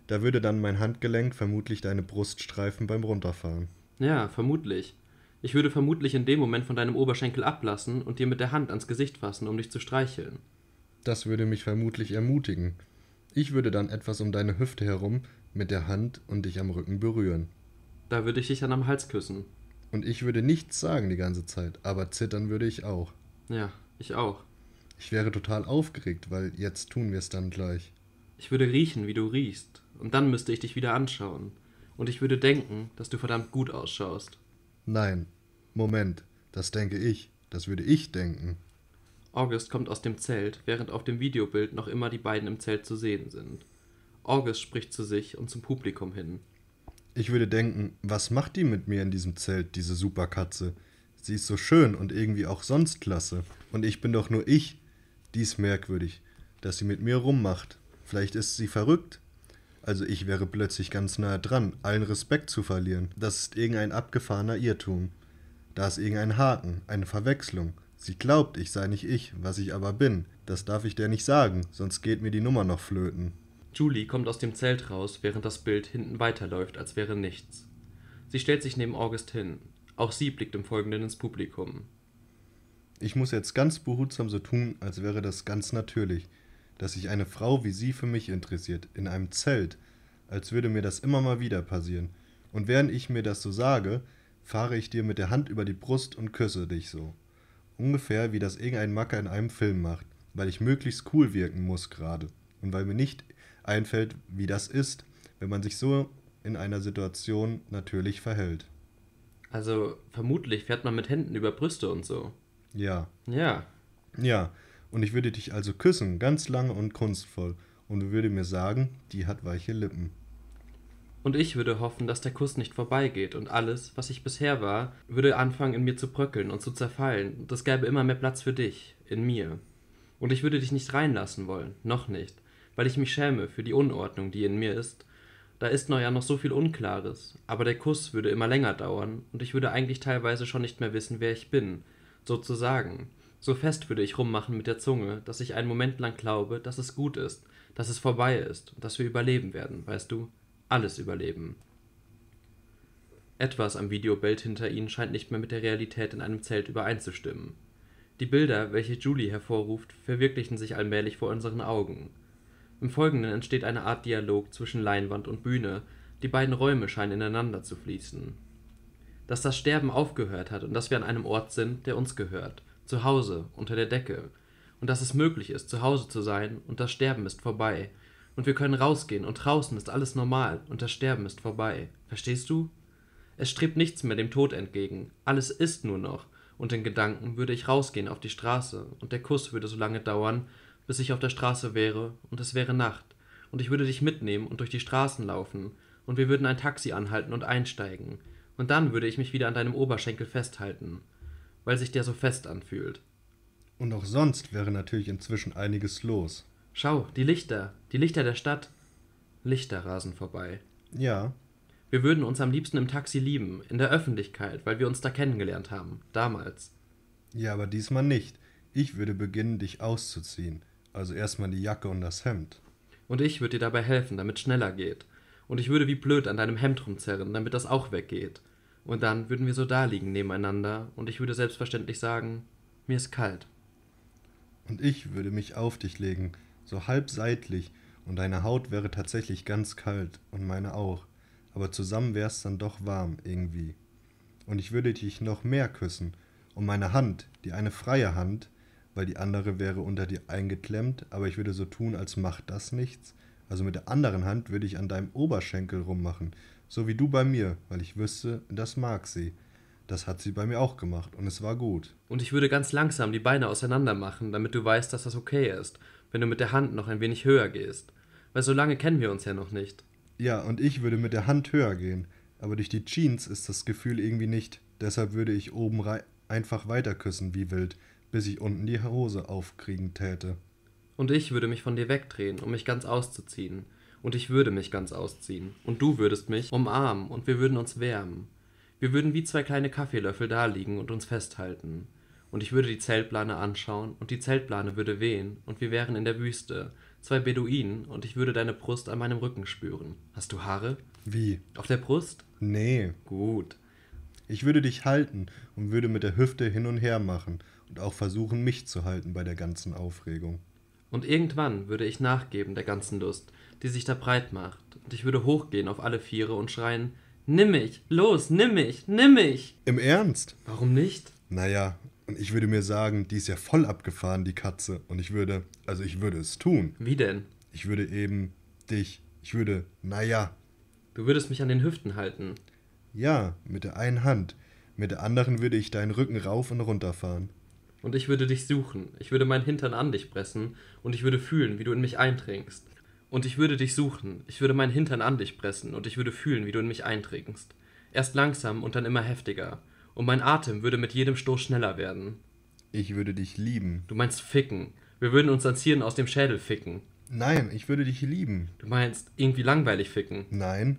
S2: Da würde dann mein Handgelenk vermutlich deine Brust streifen beim Runterfahren.
S1: Ja, vermutlich. Ich würde vermutlich in dem Moment von deinem Oberschenkel ablassen und dir mit der Hand ans Gesicht fassen, um dich zu streicheln.
S2: Das würde mich vermutlich ermutigen. Ich würde dann etwas um deine Hüfte herum mit der Hand und dich am Rücken berühren.
S1: Da würde ich dich dann am Hals küssen.
S2: Und ich würde nichts sagen die ganze Zeit, aber zittern würde ich auch.
S1: Ja, ich auch. Ich wäre total aufgeregt,
S2: weil jetzt tun wir es dann gleich.
S1: Ich würde riechen, wie du riechst, und dann müsste ich dich wieder anschauen. Und ich würde denken, dass du verdammt gut ausschaust.
S2: Nein, Moment, das denke ich, das würde ich denken.
S1: August kommt aus dem Zelt, während auf dem Videobild noch immer die beiden im Zelt zu sehen sind. August spricht zu sich und zum Publikum hin.
S2: Ich würde denken, was macht die mit mir in diesem Zelt, diese Superkatze? Sie ist so schön und irgendwie auch sonst klasse. Und ich bin doch nur ich, die ist merkwürdig, dass sie mit mir rummacht. Vielleicht ist sie verrückt. Also ich wäre plötzlich ganz nahe dran, allen Respekt zu verlieren. Das ist irgendein abgefahrener Irrtum. Da ist irgendein Haken, eine Verwechslung. Sie glaubt, ich sei nicht ich, was ich aber bin. Das darf ich dir nicht sagen, sonst geht mir die Nummer noch flöten.
S1: Julie kommt aus dem Zelt raus, während das Bild hinten weiterläuft, als wäre nichts. Sie stellt sich neben August hin. Auch sie blickt im Folgenden ins Publikum.
S2: Ich muss jetzt ganz behutsam so tun, als wäre das ganz natürlich, dass sich eine Frau wie sie für mich interessiert, in einem Zelt, als würde mir das immer mal wieder passieren. Und während ich mir das so sage, fahre ich dir mit der Hand über die Brust und küsse dich so. Ungefähr wie das irgendein Macker in einem Film macht, weil ich möglichst cool wirken muss gerade. Und weil mir nicht einfällt, wie das ist, wenn man sich so in einer Situation natürlich verhält.
S1: Also vermutlich fährt man mit Händen über Brüste und so.
S2: Ja. Ja. Ja. Und ich würde dich also küssen, ganz lange und kunstvoll. Und würde mir sagen, die hat weiche Lippen.
S1: Und ich würde hoffen, dass der Kuss nicht vorbeigeht und alles, was ich bisher war, würde anfangen in mir zu bröckeln und zu zerfallen. Und es gäbe immer mehr Platz für dich, in mir. Und ich würde dich nicht reinlassen wollen, noch nicht, weil ich mich schäme für die Unordnung, die in mir ist. Da ist noch ja noch so viel Unklares, aber der Kuss würde immer länger dauern und ich würde eigentlich teilweise schon nicht mehr wissen, wer ich bin sozusagen. So fest würde ich rummachen mit der Zunge, dass ich einen Moment lang glaube, dass es gut ist, dass es vorbei ist und dass wir überleben werden, weißt du? Alles überleben. Etwas am Videobild hinter ihnen scheint nicht mehr mit der Realität in einem Zelt übereinzustimmen. Die Bilder, welche Julie hervorruft, verwirklichen sich allmählich vor unseren Augen. Im Folgenden entsteht eine Art Dialog zwischen Leinwand und Bühne, die beiden Räume scheinen ineinander zu fließen dass das Sterben aufgehört hat und dass wir an einem Ort sind, der uns gehört, zu Hause, unter der Decke, und dass es möglich ist, zu Hause zu sein, und das Sterben ist vorbei, und wir können rausgehen, und draußen ist alles normal, und das Sterben ist vorbei. Verstehst du? Es strebt nichts mehr dem Tod entgegen, alles ist nur noch, und in Gedanken würde ich rausgehen auf die Straße, und der Kuss würde so lange dauern, bis ich auf der Straße wäre, und es wäre Nacht, und ich würde dich mitnehmen und durch die Straßen laufen, und wir würden ein Taxi anhalten und einsteigen, und dann würde ich mich wieder an deinem Oberschenkel festhalten, weil sich der so fest anfühlt. Und auch sonst wäre natürlich inzwischen einiges los. Schau, die Lichter, die Lichter der Stadt. Lichter rasen vorbei. Ja. Wir würden uns am liebsten im Taxi lieben, in der Öffentlichkeit, weil wir uns da kennengelernt haben, damals.
S2: Ja, aber diesmal nicht. Ich würde beginnen, dich auszuziehen. Also erstmal die Jacke und das Hemd.
S1: Und ich würde dir dabei helfen, damit es schneller geht und ich würde wie blöd an deinem Hemd rumzerren, damit das auch weggeht. Und dann würden wir so daliegen nebeneinander und ich würde selbstverständlich sagen,
S2: mir ist kalt. Und ich würde mich auf dich legen, so halb seitlich, und deine Haut wäre tatsächlich ganz kalt und meine auch, aber zusammen wär's dann doch warm irgendwie. Und ich würde dich noch mehr küssen und meine Hand, die eine freie Hand, weil die andere wäre unter dir eingeklemmt, aber ich würde so tun, als macht das nichts, also mit der anderen Hand würde ich an deinem Oberschenkel rummachen, so wie du bei mir, weil ich wüsste, das mag sie. Das hat sie bei mir auch gemacht und es
S1: war gut. Und ich würde ganz langsam die Beine auseinander machen, damit du weißt, dass das okay ist, wenn du mit der Hand noch ein wenig höher gehst. Weil so lange kennen wir uns ja noch nicht.
S2: Ja, und ich würde mit der Hand höher gehen, aber durch die Jeans ist das Gefühl irgendwie nicht. Deshalb würde ich oben einfach weiter küssen wie wild, bis ich unten die Hose aufkriegen täte.
S1: Und ich würde mich von dir wegdrehen, um mich ganz auszuziehen. Und ich würde mich ganz ausziehen. Und du würdest mich umarmen und wir würden uns wärmen. Wir würden wie zwei kleine Kaffeelöffel daliegen und uns festhalten. Und ich würde die Zeltplane anschauen und die Zeltplane würde wehen und wir wären in der Wüste. Zwei Beduinen und ich würde deine Brust an meinem Rücken spüren. Hast du Haare?
S2: Wie? Auf der Brust? Nee. Gut. Ich würde dich halten und würde mit der Hüfte hin und her machen und auch versuchen, mich zu halten bei der ganzen Aufregung
S1: und irgendwann würde ich nachgeben der ganzen Lust, die sich da breit macht, und ich würde hochgehen auf alle Viere und schreien: Nimm mich, los, nimm mich, nimm mich!
S2: Im Ernst? Warum nicht? Naja, und ich würde mir sagen, die ist ja voll abgefahren, die Katze. Und ich würde, also ich würde es tun. Wie denn? Ich würde eben dich, ich würde, naja. Du
S1: würdest mich an den Hüften halten.
S2: Ja, mit der einen Hand. Mit der anderen würde ich deinen Rücken rauf und runter fahren
S1: und ich würde dich suchen, ich würde meinen Hintern an dich pressen, und ich würde fühlen, wie du in mich eindringst. Und ich würde dich suchen, ich würde meinen Hintern an dich pressen, und ich würde fühlen, wie du in mich eindringst. Erst langsam und dann immer heftiger, und mein Atem würde mit jedem Stoß schneller werden. Ich würde dich lieben. Du meinst ficken. Wir würden uns dann Zieren aus dem Schädel ficken.
S2: Nein, ich würde dich lieben.
S1: Du meinst irgendwie langweilig ficken. Nein.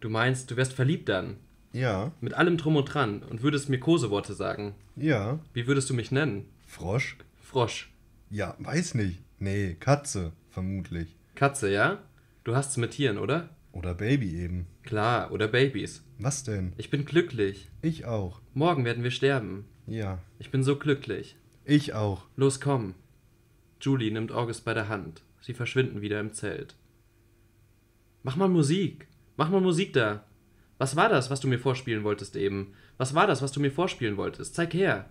S1: Du meinst, du wärst verliebt dann. Ja. Mit allem Drum und Dran und würdest mir Koseworte sagen. Ja. Wie würdest du mich nennen? Frosch. Frosch.
S2: Ja, weiß nicht. Nee, Katze, vermutlich.
S1: Katze, ja? Du hast's mit Tieren, oder? Oder Baby eben. Klar, oder Babys. Was denn? Ich bin glücklich. Ich auch. Morgen werden wir sterben. Ja. Ich bin so glücklich. Ich auch. Los, komm. Julie nimmt August bei der Hand. Sie verschwinden wieder im Zelt. Mach mal Musik. Mach mal Musik da. Was war das, was du mir vorspielen wolltest eben? Was war das, was du mir vorspielen wolltest? Zeig her!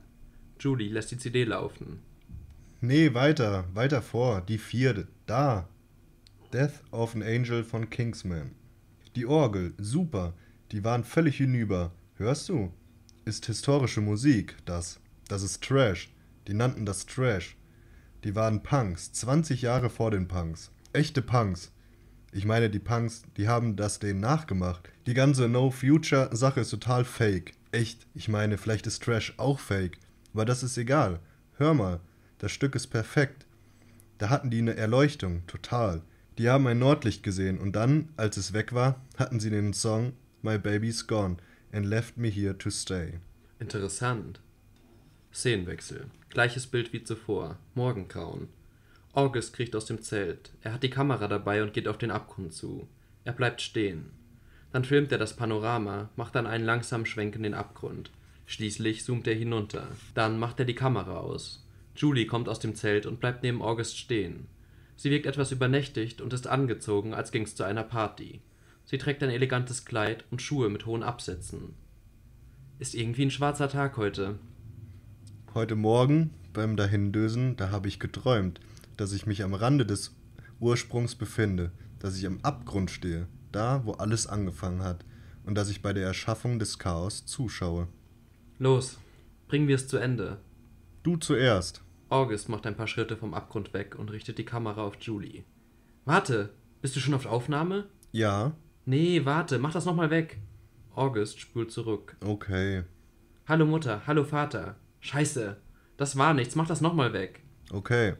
S1: Julie lässt die CD laufen.
S2: Nee, weiter, weiter vor, die vierte, da. Death of an Angel von Kingsman. Die Orgel, super, die waren völlig hinüber. Hörst du? Ist historische Musik, das. Das ist Trash. Die nannten das Trash. Die waren Punks, 20 Jahre vor den Punks. Echte Punks. Ich meine, die Punks, die haben das denen nachgemacht. Die ganze No-Future-Sache ist total fake. Echt, ich meine, vielleicht ist Trash auch fake. Aber das ist egal. Hör mal, das Stück ist perfekt. Da hatten die eine Erleuchtung, total. Die haben ein Nordlicht gesehen und dann, als es weg war, hatten sie den Song My Baby's Gone and Left Me Here to Stay.
S1: Interessant. Szenenwechsel. Gleiches Bild wie zuvor. Morgengrauen. August kriecht aus dem Zelt. Er hat die Kamera dabei und geht auf den Abgrund zu. Er bleibt stehen. Dann filmt er das Panorama, macht dann einen langsamen Schwenk in den Abgrund. Schließlich zoomt er hinunter. Dann macht er die Kamera aus. Julie kommt aus dem Zelt und bleibt neben August stehen. Sie wirkt etwas übernächtigt und ist angezogen, als ging's zu einer Party. Sie trägt ein elegantes Kleid und Schuhe mit hohen Absätzen. Ist irgendwie ein schwarzer Tag heute.
S2: Heute Morgen beim Dahindösen, da habe ich geträumt, dass ich mich am Rande des Ursprungs befinde, dass ich am Abgrund stehe, da wo alles angefangen hat, und dass ich bei der Erschaffung des Chaos zuschaue.
S1: Los, bringen wir es zu Ende. Du zuerst. August macht ein paar Schritte vom Abgrund weg und richtet die Kamera auf Julie. Warte, bist du schon auf Aufnahme? Ja. Nee, warte, mach das nochmal weg. August spült zurück. Okay. Hallo Mutter, hallo Vater. Scheiße, das war nichts, mach das nochmal weg. Okay.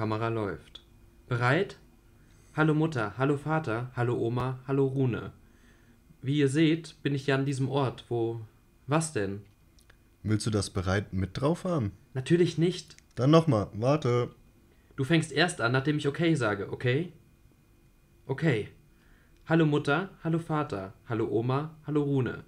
S1: Kamera läuft. Bereit? Hallo Mutter, hallo Vater, hallo Oma, hallo Rune. Wie ihr seht, bin ich ja an diesem Ort, wo. Was denn?
S2: Willst du das bereit mit drauf haben?
S1: Natürlich nicht.
S2: Dann nochmal, warte.
S1: Du fängst erst an, nachdem ich okay sage, okay? Okay. Hallo Mutter, hallo Vater, hallo Oma, hallo Rune.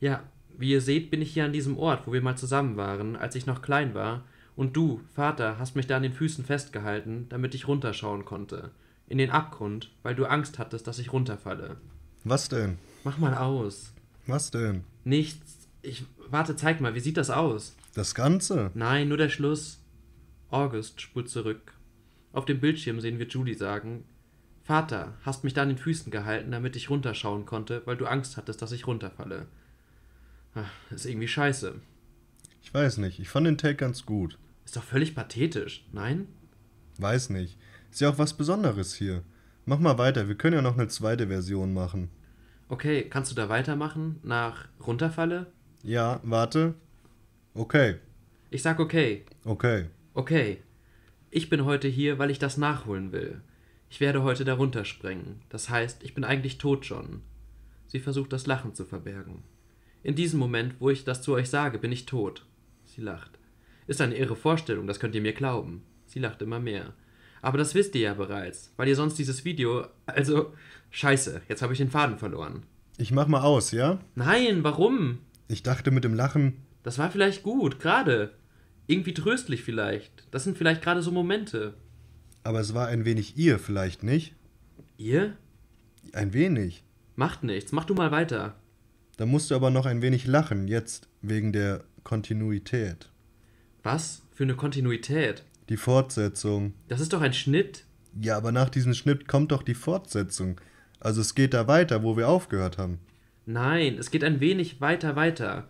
S1: Ja, wie ihr seht, bin ich hier an diesem Ort, wo wir mal zusammen waren, als ich noch klein war, und du, Vater, hast mich da an den Füßen festgehalten, damit ich runterschauen konnte. In den Abgrund, weil du Angst hattest, dass ich runterfalle. Was denn? Mach mal aus. Was denn? Nichts. Ich. Warte, zeig mal, wie sieht das aus?
S2: Das Ganze?
S1: Nein, nur der Schluss. August spult zurück. Auf dem Bildschirm sehen wir Julie sagen: Vater, hast mich da an den Füßen gehalten, damit ich runterschauen konnte, weil du Angst hattest, dass ich runterfalle. Ach, ist irgendwie scheiße.
S2: Ich weiß nicht, ich fand den Take ganz gut. Ist doch völlig pathetisch, nein? Weiß nicht. Ist ja auch was Besonderes hier. Mach mal weiter, wir können ja noch eine zweite Version machen.
S1: Okay, kannst du da weitermachen? Nach Runterfalle?
S2: Ja, warte. Okay.
S1: Ich sag okay. Okay. Okay. Ich bin heute hier, weil ich das nachholen will. Ich werde heute darunter springen. Das heißt, ich bin eigentlich tot schon. Sie versucht das Lachen zu verbergen. In diesem Moment, wo ich das zu euch sage, bin ich tot. Sie lacht. Ist eine irre Vorstellung, das könnt ihr mir glauben. Sie lacht immer mehr. Aber das wisst ihr ja bereits, weil ihr sonst dieses Video. Also, scheiße, jetzt habe ich den Faden verloren.
S2: Ich mach mal aus, ja? Nein, warum? Ich dachte mit dem Lachen.
S1: Das war vielleicht gut, gerade. Irgendwie tröstlich vielleicht. Das sind vielleicht gerade so Momente.
S2: Aber es war ein wenig ihr vielleicht, nicht? Ihr? Ein wenig. Macht nichts, mach du mal weiter. Da musst du aber noch ein wenig lachen, jetzt wegen der Kontinuität. Was? Für eine Kontinuität? Die Fortsetzung. Das ist doch ein Schnitt. Ja, aber nach diesem Schnitt kommt doch die Fortsetzung. Also es geht da weiter, wo wir aufgehört haben.
S1: Nein, es geht ein wenig weiter weiter.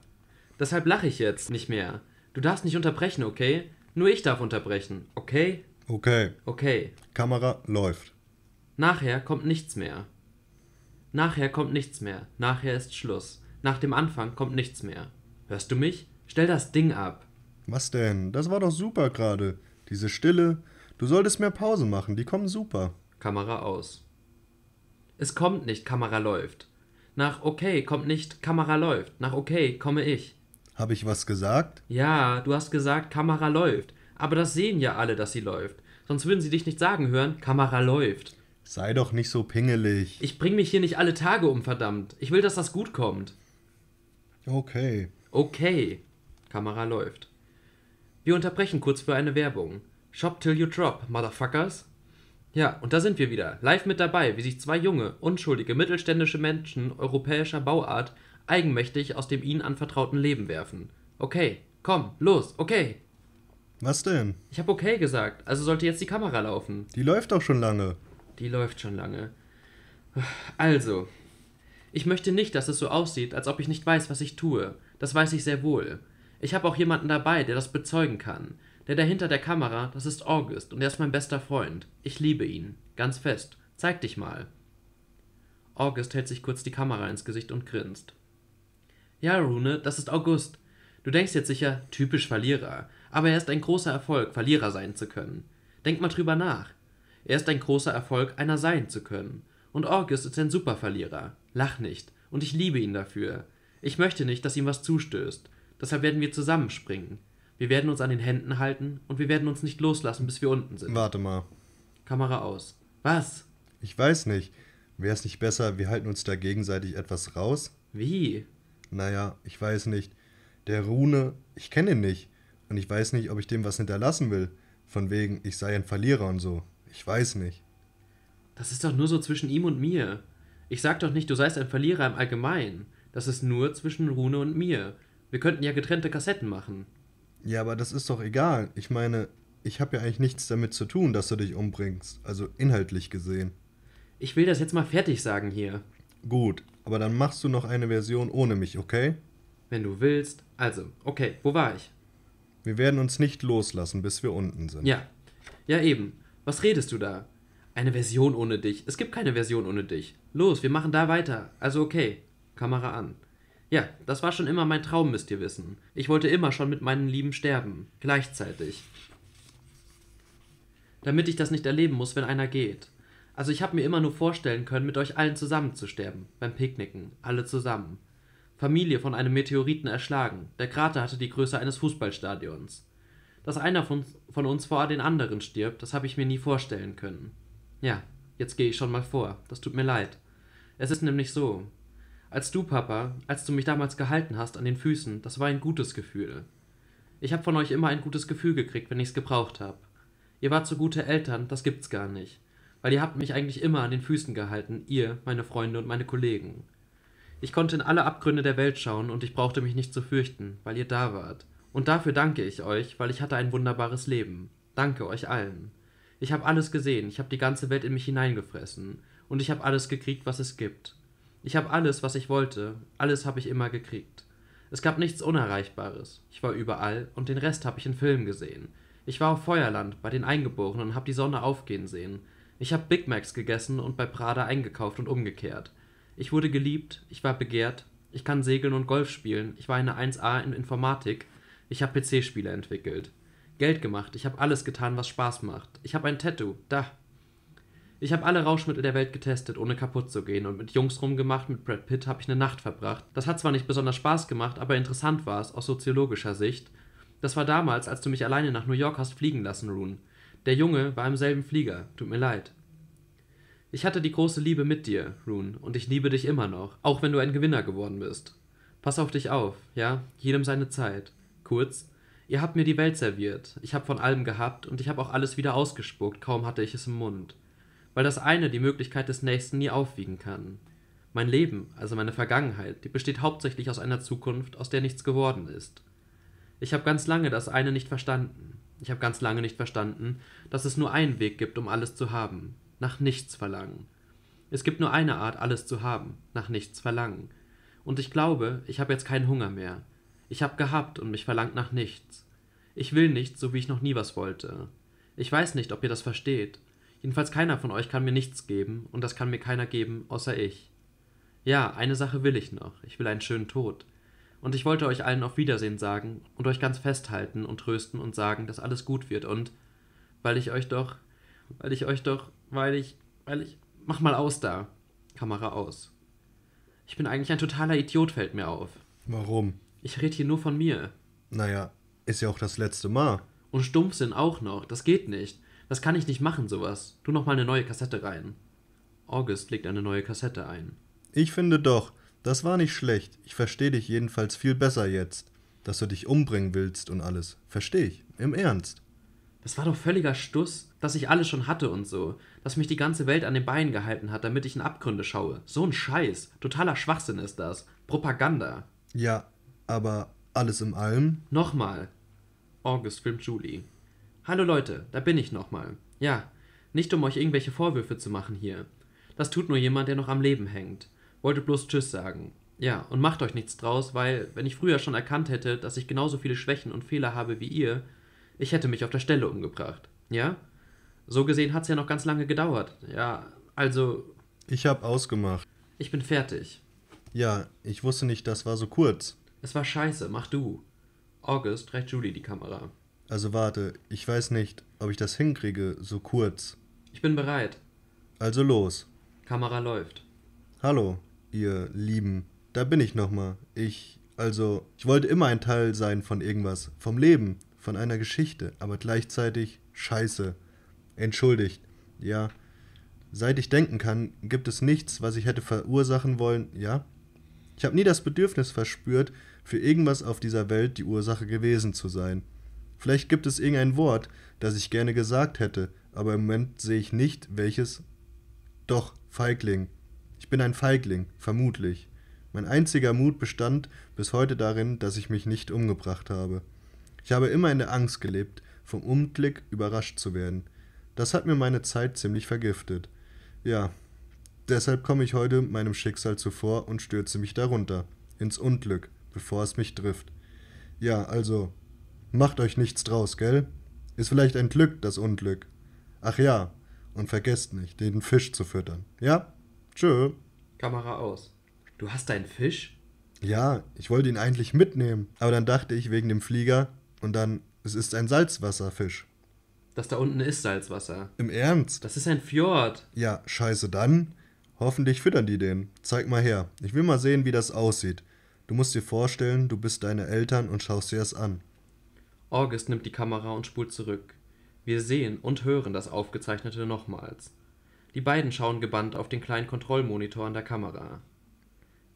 S1: Deshalb lache ich jetzt nicht mehr. Du darfst nicht unterbrechen, okay? Nur ich darf unterbrechen, okay? Okay. Okay. Kamera läuft. Nachher kommt nichts mehr. Nachher kommt nichts mehr. Nachher ist Schluss. Nach dem Anfang kommt nichts mehr. Hörst du mich? Stell das Ding ab.
S2: Was denn? Das war doch super gerade. Diese Stille. Du solltest mehr Pause machen, die kommen super.
S1: Kamera aus. Es kommt nicht, Kamera läuft. Nach okay kommt nicht, Kamera läuft. Nach okay komme ich.
S2: Habe ich was gesagt?
S1: Ja, du hast gesagt, Kamera läuft. Aber das sehen ja alle, dass sie läuft. Sonst würden sie dich nicht sagen hören, Kamera läuft. Sei doch nicht so pingelig. Ich bring mich hier nicht alle Tage um, verdammt. Ich will, dass das gut kommt.
S2: Okay.
S1: Okay. Kamera läuft. Wir unterbrechen kurz für eine Werbung. Shop till you drop, motherfuckers. Ja, und da sind wir wieder, live mit dabei, wie sich zwei junge, unschuldige mittelständische Menschen europäischer Bauart eigenmächtig aus dem ihnen anvertrauten Leben werfen. Okay, komm, los, okay. Was denn? Ich hab okay gesagt, also sollte jetzt die Kamera laufen. Die läuft doch schon lange. Die läuft schon lange. Also, ich möchte nicht, dass es so aussieht, als ob ich nicht weiß, was ich tue. Das weiß ich sehr wohl. Ich habe auch jemanden dabei, der das bezeugen kann. Der da hinter der Kamera, das ist August und er ist mein bester Freund. Ich liebe ihn. Ganz fest. Zeig dich mal. August hält sich kurz die Kamera ins Gesicht und grinst. Ja, Rune, das ist August. Du denkst jetzt sicher, typisch Verlierer. Aber er ist ein großer Erfolg, Verlierer sein zu können. Denk mal drüber nach. Er ist ein großer Erfolg, einer sein zu können. Und August ist ein super Verlierer. Lach nicht. Und ich liebe ihn dafür. Ich möchte nicht, dass ihm was zustößt. Deshalb werden wir zusammenspringen. Wir werden uns an den Händen halten und wir werden uns nicht loslassen, bis wir unten sind. Warte mal. Kamera aus.
S2: Was? Ich weiß nicht. Wäre es nicht besser, wir halten uns da gegenseitig etwas raus? Wie? Naja, ich weiß nicht. Der Rune, ich kenne ihn nicht. Und ich weiß nicht, ob ich dem was hinterlassen will. Von wegen, ich sei ein Verlierer und so. Ich weiß nicht.
S1: Das ist doch nur so zwischen ihm und mir. Ich sag doch nicht, du seist ein Verlierer im Allgemeinen. Das ist nur zwischen Rune und mir. Wir könnten ja getrennte Kassetten machen.
S2: Ja, aber das ist doch egal. Ich meine, ich habe ja eigentlich nichts damit zu tun, dass du dich umbringst. Also inhaltlich gesehen. Ich will das jetzt mal fertig sagen hier. Gut, aber dann machst du noch eine Version ohne mich, okay? Wenn du willst. Also, okay, wo war ich? Wir werden uns nicht loslassen, bis wir unten sind. Ja.
S1: Ja, eben. Was redest du da? Eine Version ohne dich. Es gibt keine Version ohne dich. Los, wir machen da weiter. Also okay. Kamera an. Ja, das war schon immer mein Traum, müsst ihr wissen. Ich wollte immer schon mit meinen Lieben sterben. Gleichzeitig. Damit ich das nicht erleben muss, wenn einer geht. Also ich habe mir immer nur vorstellen können, mit euch allen zusammen zu sterben. Beim Picknicken. Alle zusammen. Familie von einem Meteoriten erschlagen. Der Krater hatte die Größe eines Fußballstadions. Dass einer von, von uns vor den anderen stirbt, das habe ich mir nie vorstellen können. Ja, jetzt gehe ich schon mal vor. Das tut mir leid. Es ist nämlich so, als du, Papa, als du mich damals gehalten hast an den Füßen, das war ein gutes Gefühl. Ich hab von euch immer ein gutes Gefühl gekriegt, wenn ich's gebraucht hab. Ihr wart so gute Eltern, das gibt's gar nicht. Weil ihr habt mich eigentlich immer an den Füßen gehalten, ihr, meine Freunde und meine Kollegen. Ich konnte in alle Abgründe der Welt schauen und ich brauchte mich nicht zu fürchten, weil ihr da wart. Und dafür danke ich euch, weil ich hatte ein wunderbares Leben. Danke euch allen. Ich hab alles gesehen, ich hab die ganze Welt in mich hineingefressen. Und ich hab alles gekriegt, was es gibt. Ich habe alles, was ich wollte, alles habe ich immer gekriegt. Es gab nichts Unerreichbares. Ich war überall und den Rest habe ich in Filmen gesehen. Ich war auf Feuerland bei den Eingeborenen und habe die Sonne aufgehen sehen. Ich habe Big Macs gegessen und bei Prada eingekauft und umgekehrt. Ich wurde geliebt, ich war begehrt, ich kann segeln und Golf spielen, ich war eine 1A in Informatik, ich habe PC-Spiele entwickelt. Geld gemacht, ich habe alles getan, was Spaß macht. Ich habe ein Tattoo, da, ich habe alle Rauschmittel der Welt getestet, ohne kaputt zu gehen und mit Jungs rumgemacht, mit Brad Pitt habe ich eine Nacht verbracht. Das hat zwar nicht besonders Spaß gemacht, aber interessant war es aus soziologischer Sicht. Das war damals, als du mich alleine nach New York hast fliegen lassen, Rune. Der Junge war im selben Flieger, tut mir leid. Ich hatte die große Liebe mit dir, Rune, und ich liebe dich immer noch, auch wenn du ein Gewinner geworden bist. Pass auf dich auf, ja, jedem seine Zeit. Kurz, ihr habt mir die Welt serviert, ich hab von allem gehabt und ich hab auch alles wieder ausgespuckt, kaum hatte ich es im Mund weil das eine die Möglichkeit des Nächsten nie aufwiegen kann. Mein Leben, also meine Vergangenheit, die besteht hauptsächlich aus einer Zukunft, aus der nichts geworden ist. Ich habe ganz lange das eine nicht verstanden. Ich habe ganz lange nicht verstanden, dass es nur einen Weg gibt, um alles zu haben, nach nichts verlangen. Es gibt nur eine Art, alles zu haben, nach nichts verlangen. Und ich glaube, ich habe jetzt keinen Hunger mehr. Ich habe gehabt und mich verlangt nach nichts. Ich will nichts, so wie ich noch nie was wollte. Ich weiß nicht, ob ihr das versteht. Jedenfalls keiner von euch kann mir nichts geben, und das kann mir keiner geben, außer ich. Ja, eine Sache will ich noch, ich will einen schönen Tod. Und ich wollte euch allen auf Wiedersehen sagen und euch ganz festhalten und trösten und sagen, dass alles gut wird und weil ich euch doch, weil ich euch doch, weil ich, weil ich, mach mal aus da. Kamera aus. Ich bin eigentlich ein totaler Idiot, fällt mir auf. Warum? Ich rede hier nur von mir. Naja, ist ja auch das letzte Mal. Und Stumpfsinn auch noch, das geht nicht. Das kann ich nicht machen, sowas. Du noch mal eine neue Kassette rein. August legt eine neue Kassette ein. Ich finde doch,
S2: das war nicht schlecht. Ich verstehe dich jedenfalls viel besser jetzt. Dass du dich umbringen willst und alles.
S1: Verstehe ich. Im Ernst. Das war doch völliger Stuss, dass ich alles schon hatte und so. Dass mich die ganze Welt an den Beinen gehalten hat, damit ich in Abgründe schaue. So ein Scheiß. Totaler Schwachsinn ist das. Propaganda.
S2: Ja, aber alles im allem?
S1: Nochmal. August filmt Julie. Hallo Leute, da bin ich nochmal. Ja, nicht um euch irgendwelche Vorwürfe zu machen hier. Das tut nur jemand, der noch am Leben hängt. Wollte bloß Tschüss sagen. Ja, und macht euch nichts draus, weil, wenn ich früher schon erkannt hätte, dass ich genauso viele Schwächen und Fehler habe wie ihr, ich hätte mich auf der Stelle umgebracht. Ja? So gesehen hat's ja noch ganz lange gedauert. Ja, also. Ich hab ausgemacht. Ich bin fertig. Ja, ich wusste nicht, das war so kurz. Es war scheiße, mach du. August reicht Julie die Kamera.
S2: Also warte, ich weiß nicht, ob ich das hinkriege, so kurz. Ich bin bereit. Also los.
S1: Kamera läuft.
S2: Hallo, ihr Lieben. Da bin ich nochmal. Ich, also, ich wollte immer ein Teil sein von irgendwas, vom Leben, von einer Geschichte, aber gleichzeitig scheiße. Entschuldigt. Ja. Seit ich denken kann, gibt es nichts, was ich hätte verursachen wollen, ja? Ich habe nie das Bedürfnis verspürt, für irgendwas auf dieser Welt die Ursache gewesen zu sein. Vielleicht gibt es irgendein Wort, das ich gerne gesagt hätte, aber im Moment sehe ich nicht, welches. Doch, Feigling. Ich bin ein Feigling, vermutlich. Mein einziger Mut bestand bis heute darin, dass ich mich nicht umgebracht habe. Ich habe immer in der Angst gelebt, vom Umblick überrascht zu werden. Das hat mir meine Zeit ziemlich vergiftet. Ja, deshalb komme ich heute meinem Schicksal zuvor und stürze mich darunter, ins Unglück, bevor es mich trifft. Ja, also, Macht euch nichts draus, gell? Ist vielleicht ein Glück, das Unglück. Ach ja, und vergesst nicht, den Fisch zu füttern.
S1: Ja? Tschö. Kamera aus. Du hast deinen
S2: Fisch? Ja, ich wollte ihn eigentlich mitnehmen, aber dann dachte ich wegen dem Flieger und dann, es ist ein Salzwasserfisch.
S1: Das da unten ist Salzwasser.
S2: Im Ernst? Das ist ein Fjord. Ja, scheiße dann. Hoffentlich füttern die den. Zeig mal her. Ich will mal sehen, wie das aussieht. Du musst dir vorstellen, du bist deine Eltern und schaust dir das an.
S1: August nimmt die Kamera und spult zurück. Wir sehen und hören das Aufgezeichnete nochmals. Die beiden schauen gebannt auf den kleinen Kontrollmonitor an der Kamera.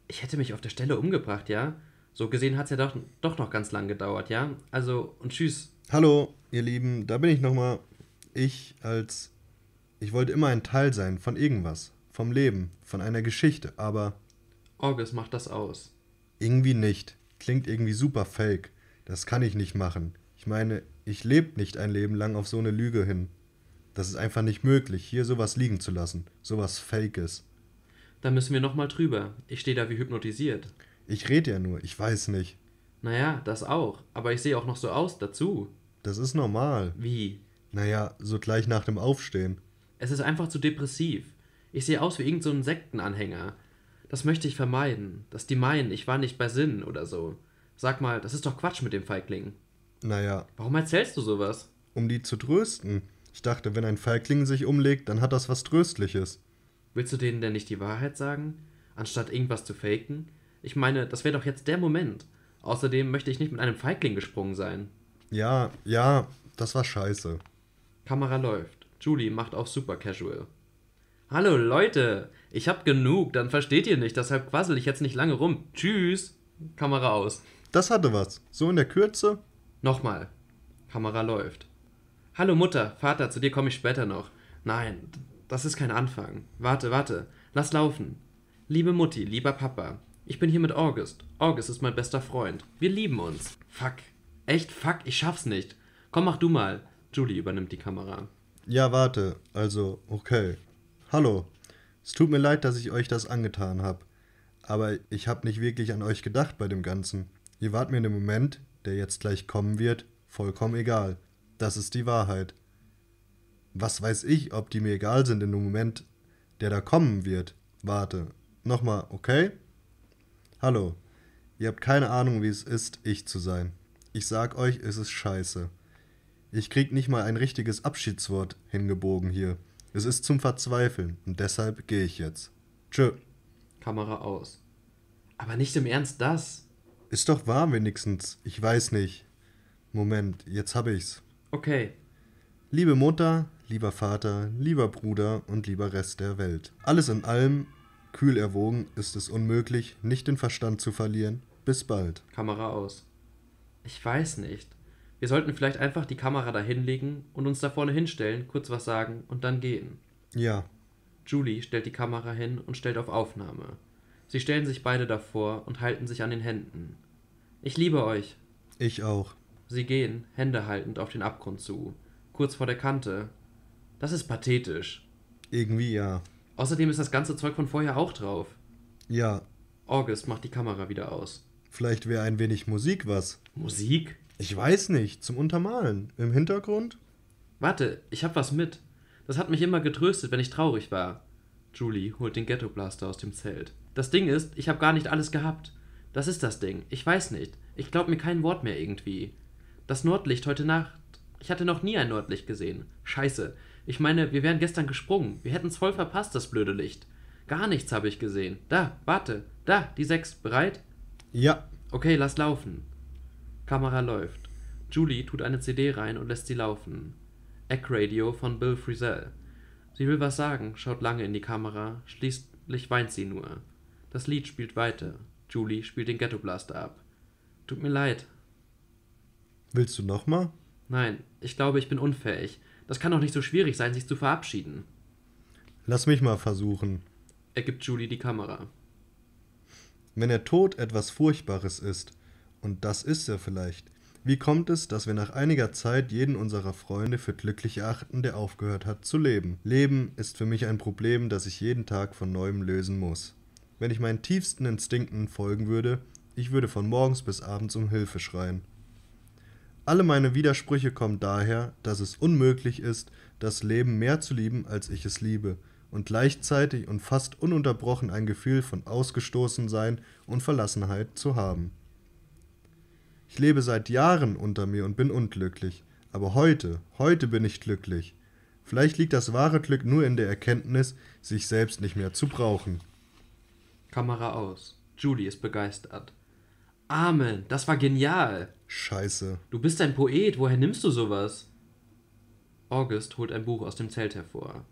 S1: Ich hätte mich auf der Stelle umgebracht, ja? So gesehen hat's ja doch, doch noch ganz lang gedauert, ja? Also, und tschüss. Hallo,
S2: ihr Lieben, da bin ich nochmal. Ich als. Ich wollte immer ein Teil sein von irgendwas, vom Leben, von einer Geschichte, aber.
S1: August macht das aus.
S2: Irgendwie nicht. Klingt irgendwie super fake. Das kann ich nicht machen. Ich meine, ich lebe nicht ein Leben lang auf so eine Lüge hin. Das ist einfach nicht möglich, hier sowas liegen zu lassen. Sowas Fakes.
S1: Da müssen wir nochmal drüber. Ich stehe da wie hypnotisiert.
S2: Ich rede ja nur, ich weiß nicht.
S1: Naja, das auch. Aber ich sehe auch noch so aus
S2: dazu. Das ist normal. Wie? Naja, so gleich nach dem Aufstehen.
S1: Es ist einfach zu depressiv. Ich sehe aus wie irgendein so Sektenanhänger. Das möchte ich vermeiden. Dass die meinen, ich war nicht bei Sinn oder so. Sag mal, das ist doch Quatsch mit dem Feigling. Naja.
S2: Warum erzählst du sowas? Um die zu trösten. Ich dachte, wenn ein Feigling sich umlegt, dann hat das was
S1: Tröstliches. Willst du denen denn nicht die Wahrheit sagen? Anstatt irgendwas zu faken? Ich meine, das wäre doch jetzt der Moment. Außerdem möchte ich nicht mit einem Feigling gesprungen sein.
S2: Ja, ja, das war scheiße.
S1: Kamera läuft. Julie macht auch super casual. Hallo Leute, ich hab genug, dann versteht ihr nicht, deshalb quassel ich jetzt nicht lange rum. Tschüss. Kamera aus. Das hatte was. So in der Kürze, Nochmal. Kamera läuft. Hallo Mutter, Vater, zu dir komme ich später noch. Nein, das ist kein Anfang. Warte, warte. Lass laufen. Liebe Mutti, lieber Papa. Ich bin hier mit August. August ist mein bester Freund. Wir lieben uns. Fuck. Echt fuck, ich schaff's nicht. Komm, mach du mal. Julie übernimmt die Kamera.
S2: Ja, warte. Also, okay. Hallo. Es tut mir leid, dass ich euch das angetan habe. Aber ich hab nicht wirklich an euch gedacht bei dem Ganzen. Ihr wart mir in dem Moment, der jetzt gleich kommen wird, vollkommen egal. Das ist die Wahrheit. Was weiß ich, ob die mir egal sind in dem Moment, der da kommen wird. Warte. Nochmal, okay? Hallo. Ihr habt keine Ahnung, wie es ist, ich zu sein. Ich sag euch, es ist scheiße. Ich krieg nicht mal ein richtiges Abschiedswort hingebogen hier. Es ist zum Verzweifeln und deshalb gehe ich jetzt.
S1: Tschö. Kamera aus. Aber nicht im Ernst das
S2: ist doch warm wenigstens. Ich weiß nicht. Moment, jetzt hab ich's. Okay. Liebe Mutter, lieber Vater, lieber Bruder und lieber Rest der Welt. Alles in allem, kühl erwogen, ist es unmöglich, nicht den Verstand zu verlieren. Bis bald.
S1: Kamera aus. Ich weiß nicht. Wir sollten vielleicht einfach die Kamera da hinlegen und uns da vorne hinstellen, kurz was sagen und dann gehen. Ja. Julie stellt die Kamera hin und stellt auf Aufnahme. Sie stellen sich beide davor und halten sich an den Händen. Ich liebe euch. Ich auch. Sie gehen, Hände haltend, auf den Abgrund zu. Kurz vor der Kante. Das ist pathetisch. Irgendwie ja. Außerdem ist das ganze Zeug von vorher auch drauf. Ja. August macht die Kamera wieder aus. Vielleicht wäre ein wenig Musik was. Musik? Ich weiß nicht, zum Untermalen. Im Hintergrund? Warte, ich hab was mit. Das hat mich immer getröstet, wenn ich traurig war. Julie holt den Ghetto Blaster aus dem Zelt. Das Ding ist, ich habe gar nicht alles gehabt. Das ist das Ding. Ich weiß nicht. Ich glaub mir kein Wort mehr irgendwie. Das Nordlicht heute Nacht. Ich hatte noch nie ein Nordlicht gesehen. Scheiße. Ich meine, wir wären gestern gesprungen. Wir hätten's voll verpasst, das blöde Licht. Gar nichts habe ich gesehen. Da, warte. Da, die sechs. Bereit? Ja. Okay, lass laufen. Kamera läuft. Julie tut eine CD rein und lässt sie laufen. Egg Radio von Bill Frisell. Sie will was sagen, schaut lange in die Kamera, schließlich weint sie nur. Das Lied spielt weiter. Julie spielt den Ghetto Blaster ab. Tut mir leid.
S2: Willst du nochmal?
S1: Nein, ich glaube, ich bin unfähig. Das kann doch nicht so schwierig sein, sich zu verabschieden.
S2: Lass mich mal versuchen.
S1: Er gibt Julie die Kamera.
S2: Wenn der Tod etwas Furchtbares ist, und das ist er vielleicht, wie kommt es, dass wir nach einiger Zeit jeden unserer Freunde für glücklich erachten, der aufgehört hat zu leben? Leben ist für mich ein Problem, das ich jeden Tag von neuem lösen muss. Wenn ich meinen tiefsten Instinkten folgen würde, ich würde von morgens bis abends um Hilfe schreien. Alle meine Widersprüche kommen daher, dass es unmöglich ist, das Leben mehr zu lieben, als ich es liebe, und gleichzeitig und fast ununterbrochen ein Gefühl von Ausgestoßensein und Verlassenheit zu haben. Ich lebe seit Jahren unter mir und bin unglücklich, aber heute, heute bin ich glücklich. Vielleicht liegt das wahre Glück nur in der Erkenntnis, sich selbst nicht mehr zu brauchen.
S1: Kamera aus. Julie ist begeistert. Amen, das war genial.
S2: Scheiße.
S1: Du bist ein Poet, woher nimmst du sowas? August holt ein Buch aus dem Zelt hervor.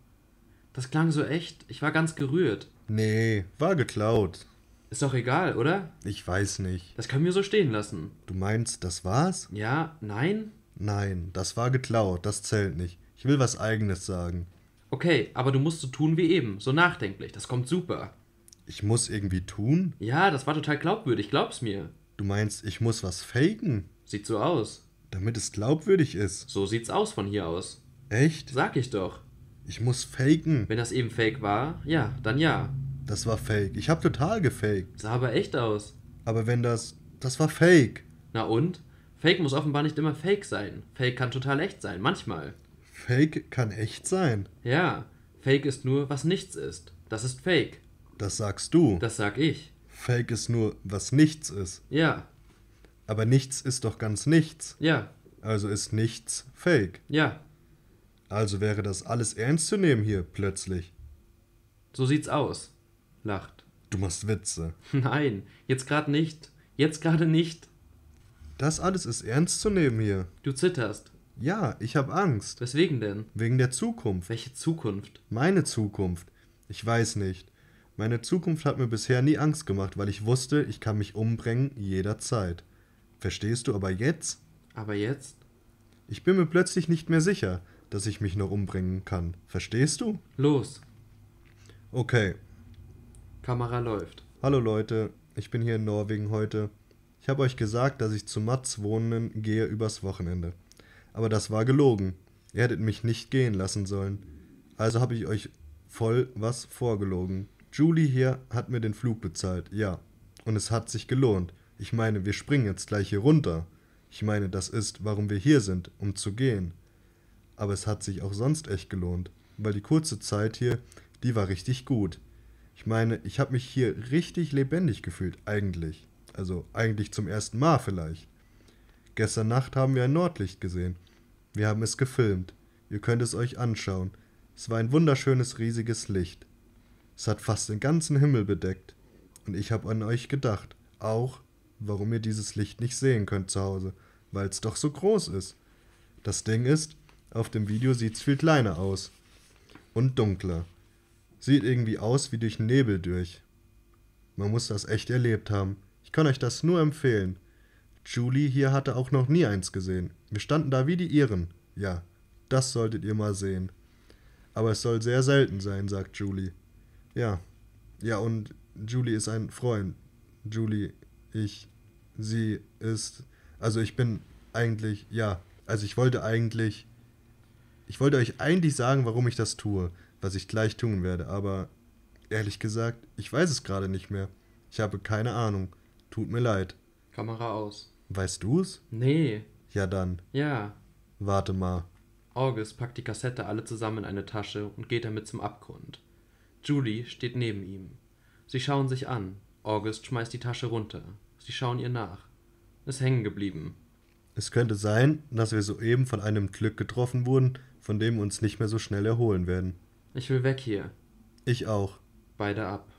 S1: Das klang so echt, ich war ganz gerührt.
S2: Nee, war geklaut.
S1: Ist doch egal,
S2: oder? Ich weiß nicht. Das können wir so stehen lassen. Du meinst, das war's? Ja, nein? Nein, das war geklaut, das zählt nicht. Ich will was eigenes sagen.
S1: Okay, aber du musst so tun wie eben, so nachdenklich, das kommt super ich muss irgendwie tun? Ja, das war total glaubwürdig, glaub's mir. Du meinst, ich muss was faken? Sieht so aus. Damit es glaubwürdig ist. So sieht's aus von hier aus. Echt? Sag ich doch. Ich muss faken. Wenn das eben fake war, ja, dann ja. Das war fake. Ich hab total gefaked. Sah aber echt aus. Aber wenn das. Das war fake. Na und? Fake muss offenbar nicht immer fake sein. Fake kann total echt sein, manchmal.
S2: Fake kann echt sein.
S1: Ja, fake ist nur, was nichts ist. Das ist fake. Das sagst du. Das sag ich. Fake ist
S2: nur, was nichts ist. Ja. Aber nichts ist doch ganz nichts. Ja. Also ist nichts fake. Ja. Also wäre das alles ernst zu nehmen hier plötzlich.
S1: So sieht's aus, lacht. Du machst Witze. Nein, jetzt gerade nicht. Jetzt gerade nicht. Das alles ist ernst zu nehmen hier. Du
S2: zitterst. Ja, ich habe Angst. Weswegen denn? Wegen der Zukunft. Welche Zukunft? Meine Zukunft. Ich weiß nicht. Meine Zukunft hat mir bisher nie Angst gemacht, weil ich wusste, ich kann mich umbringen jederzeit. Verstehst du aber jetzt? Aber jetzt? Ich bin mir plötzlich nicht mehr sicher, dass ich mich noch umbringen kann. Verstehst du? Los. Okay. Kamera läuft. Hallo Leute, ich bin hier in Norwegen heute. Ich habe euch gesagt, dass ich zu Mats wohnen gehe übers Wochenende. Aber das war gelogen. Ihr hättet mich nicht gehen lassen sollen. Also habe ich euch voll was vorgelogen. Julie hier hat mir den Flug bezahlt, ja. Und es hat sich gelohnt. Ich meine, wir springen jetzt gleich hier runter. Ich meine, das ist, warum wir hier sind, um zu gehen. Aber es hat sich auch sonst echt gelohnt, weil die kurze Zeit hier, die war richtig gut. Ich meine, ich habe mich hier richtig lebendig gefühlt, eigentlich. Also eigentlich zum ersten Mal vielleicht. Gestern Nacht haben wir ein Nordlicht gesehen. Wir haben es gefilmt. Ihr könnt es euch anschauen. Es war ein wunderschönes riesiges Licht. Es hat fast den ganzen Himmel bedeckt. Und ich habe an euch gedacht. Auch, warum ihr dieses Licht nicht sehen könnt zu Hause. Weil es doch so groß ist. Das Ding ist, auf dem Video sieht es viel kleiner aus. Und dunkler. Sieht irgendwie aus wie durch Nebel durch. Man muss das echt erlebt haben. Ich kann euch das nur empfehlen. Julie hier hatte auch noch nie eins gesehen. Wir standen da wie die Iren. Ja, das solltet ihr mal sehen. Aber es soll sehr selten sein, sagt Julie. Ja. Ja, und Julie ist ein Freund. Julie, ich, sie ist. Also ich bin eigentlich, ja. Also ich wollte eigentlich. Ich wollte euch eigentlich sagen, warum ich das tue, was ich gleich tun werde, aber ehrlich gesagt, ich weiß es gerade nicht mehr. Ich habe keine Ahnung.
S1: Tut mir leid. Kamera aus.
S2: Weißt du's? Nee. Ja dann. Ja. Warte mal.
S1: August packt die Kassette alle zusammen in eine Tasche und geht damit zum Abgrund. Julie steht neben ihm. Sie schauen sich an. August schmeißt die Tasche runter. Sie schauen ihr nach. Ist hängen geblieben.
S2: Es könnte sein, dass wir soeben von einem Glück getroffen wurden, von dem wir uns nicht mehr so schnell erholen werden.
S1: Ich will weg hier. Ich auch. Beide ab.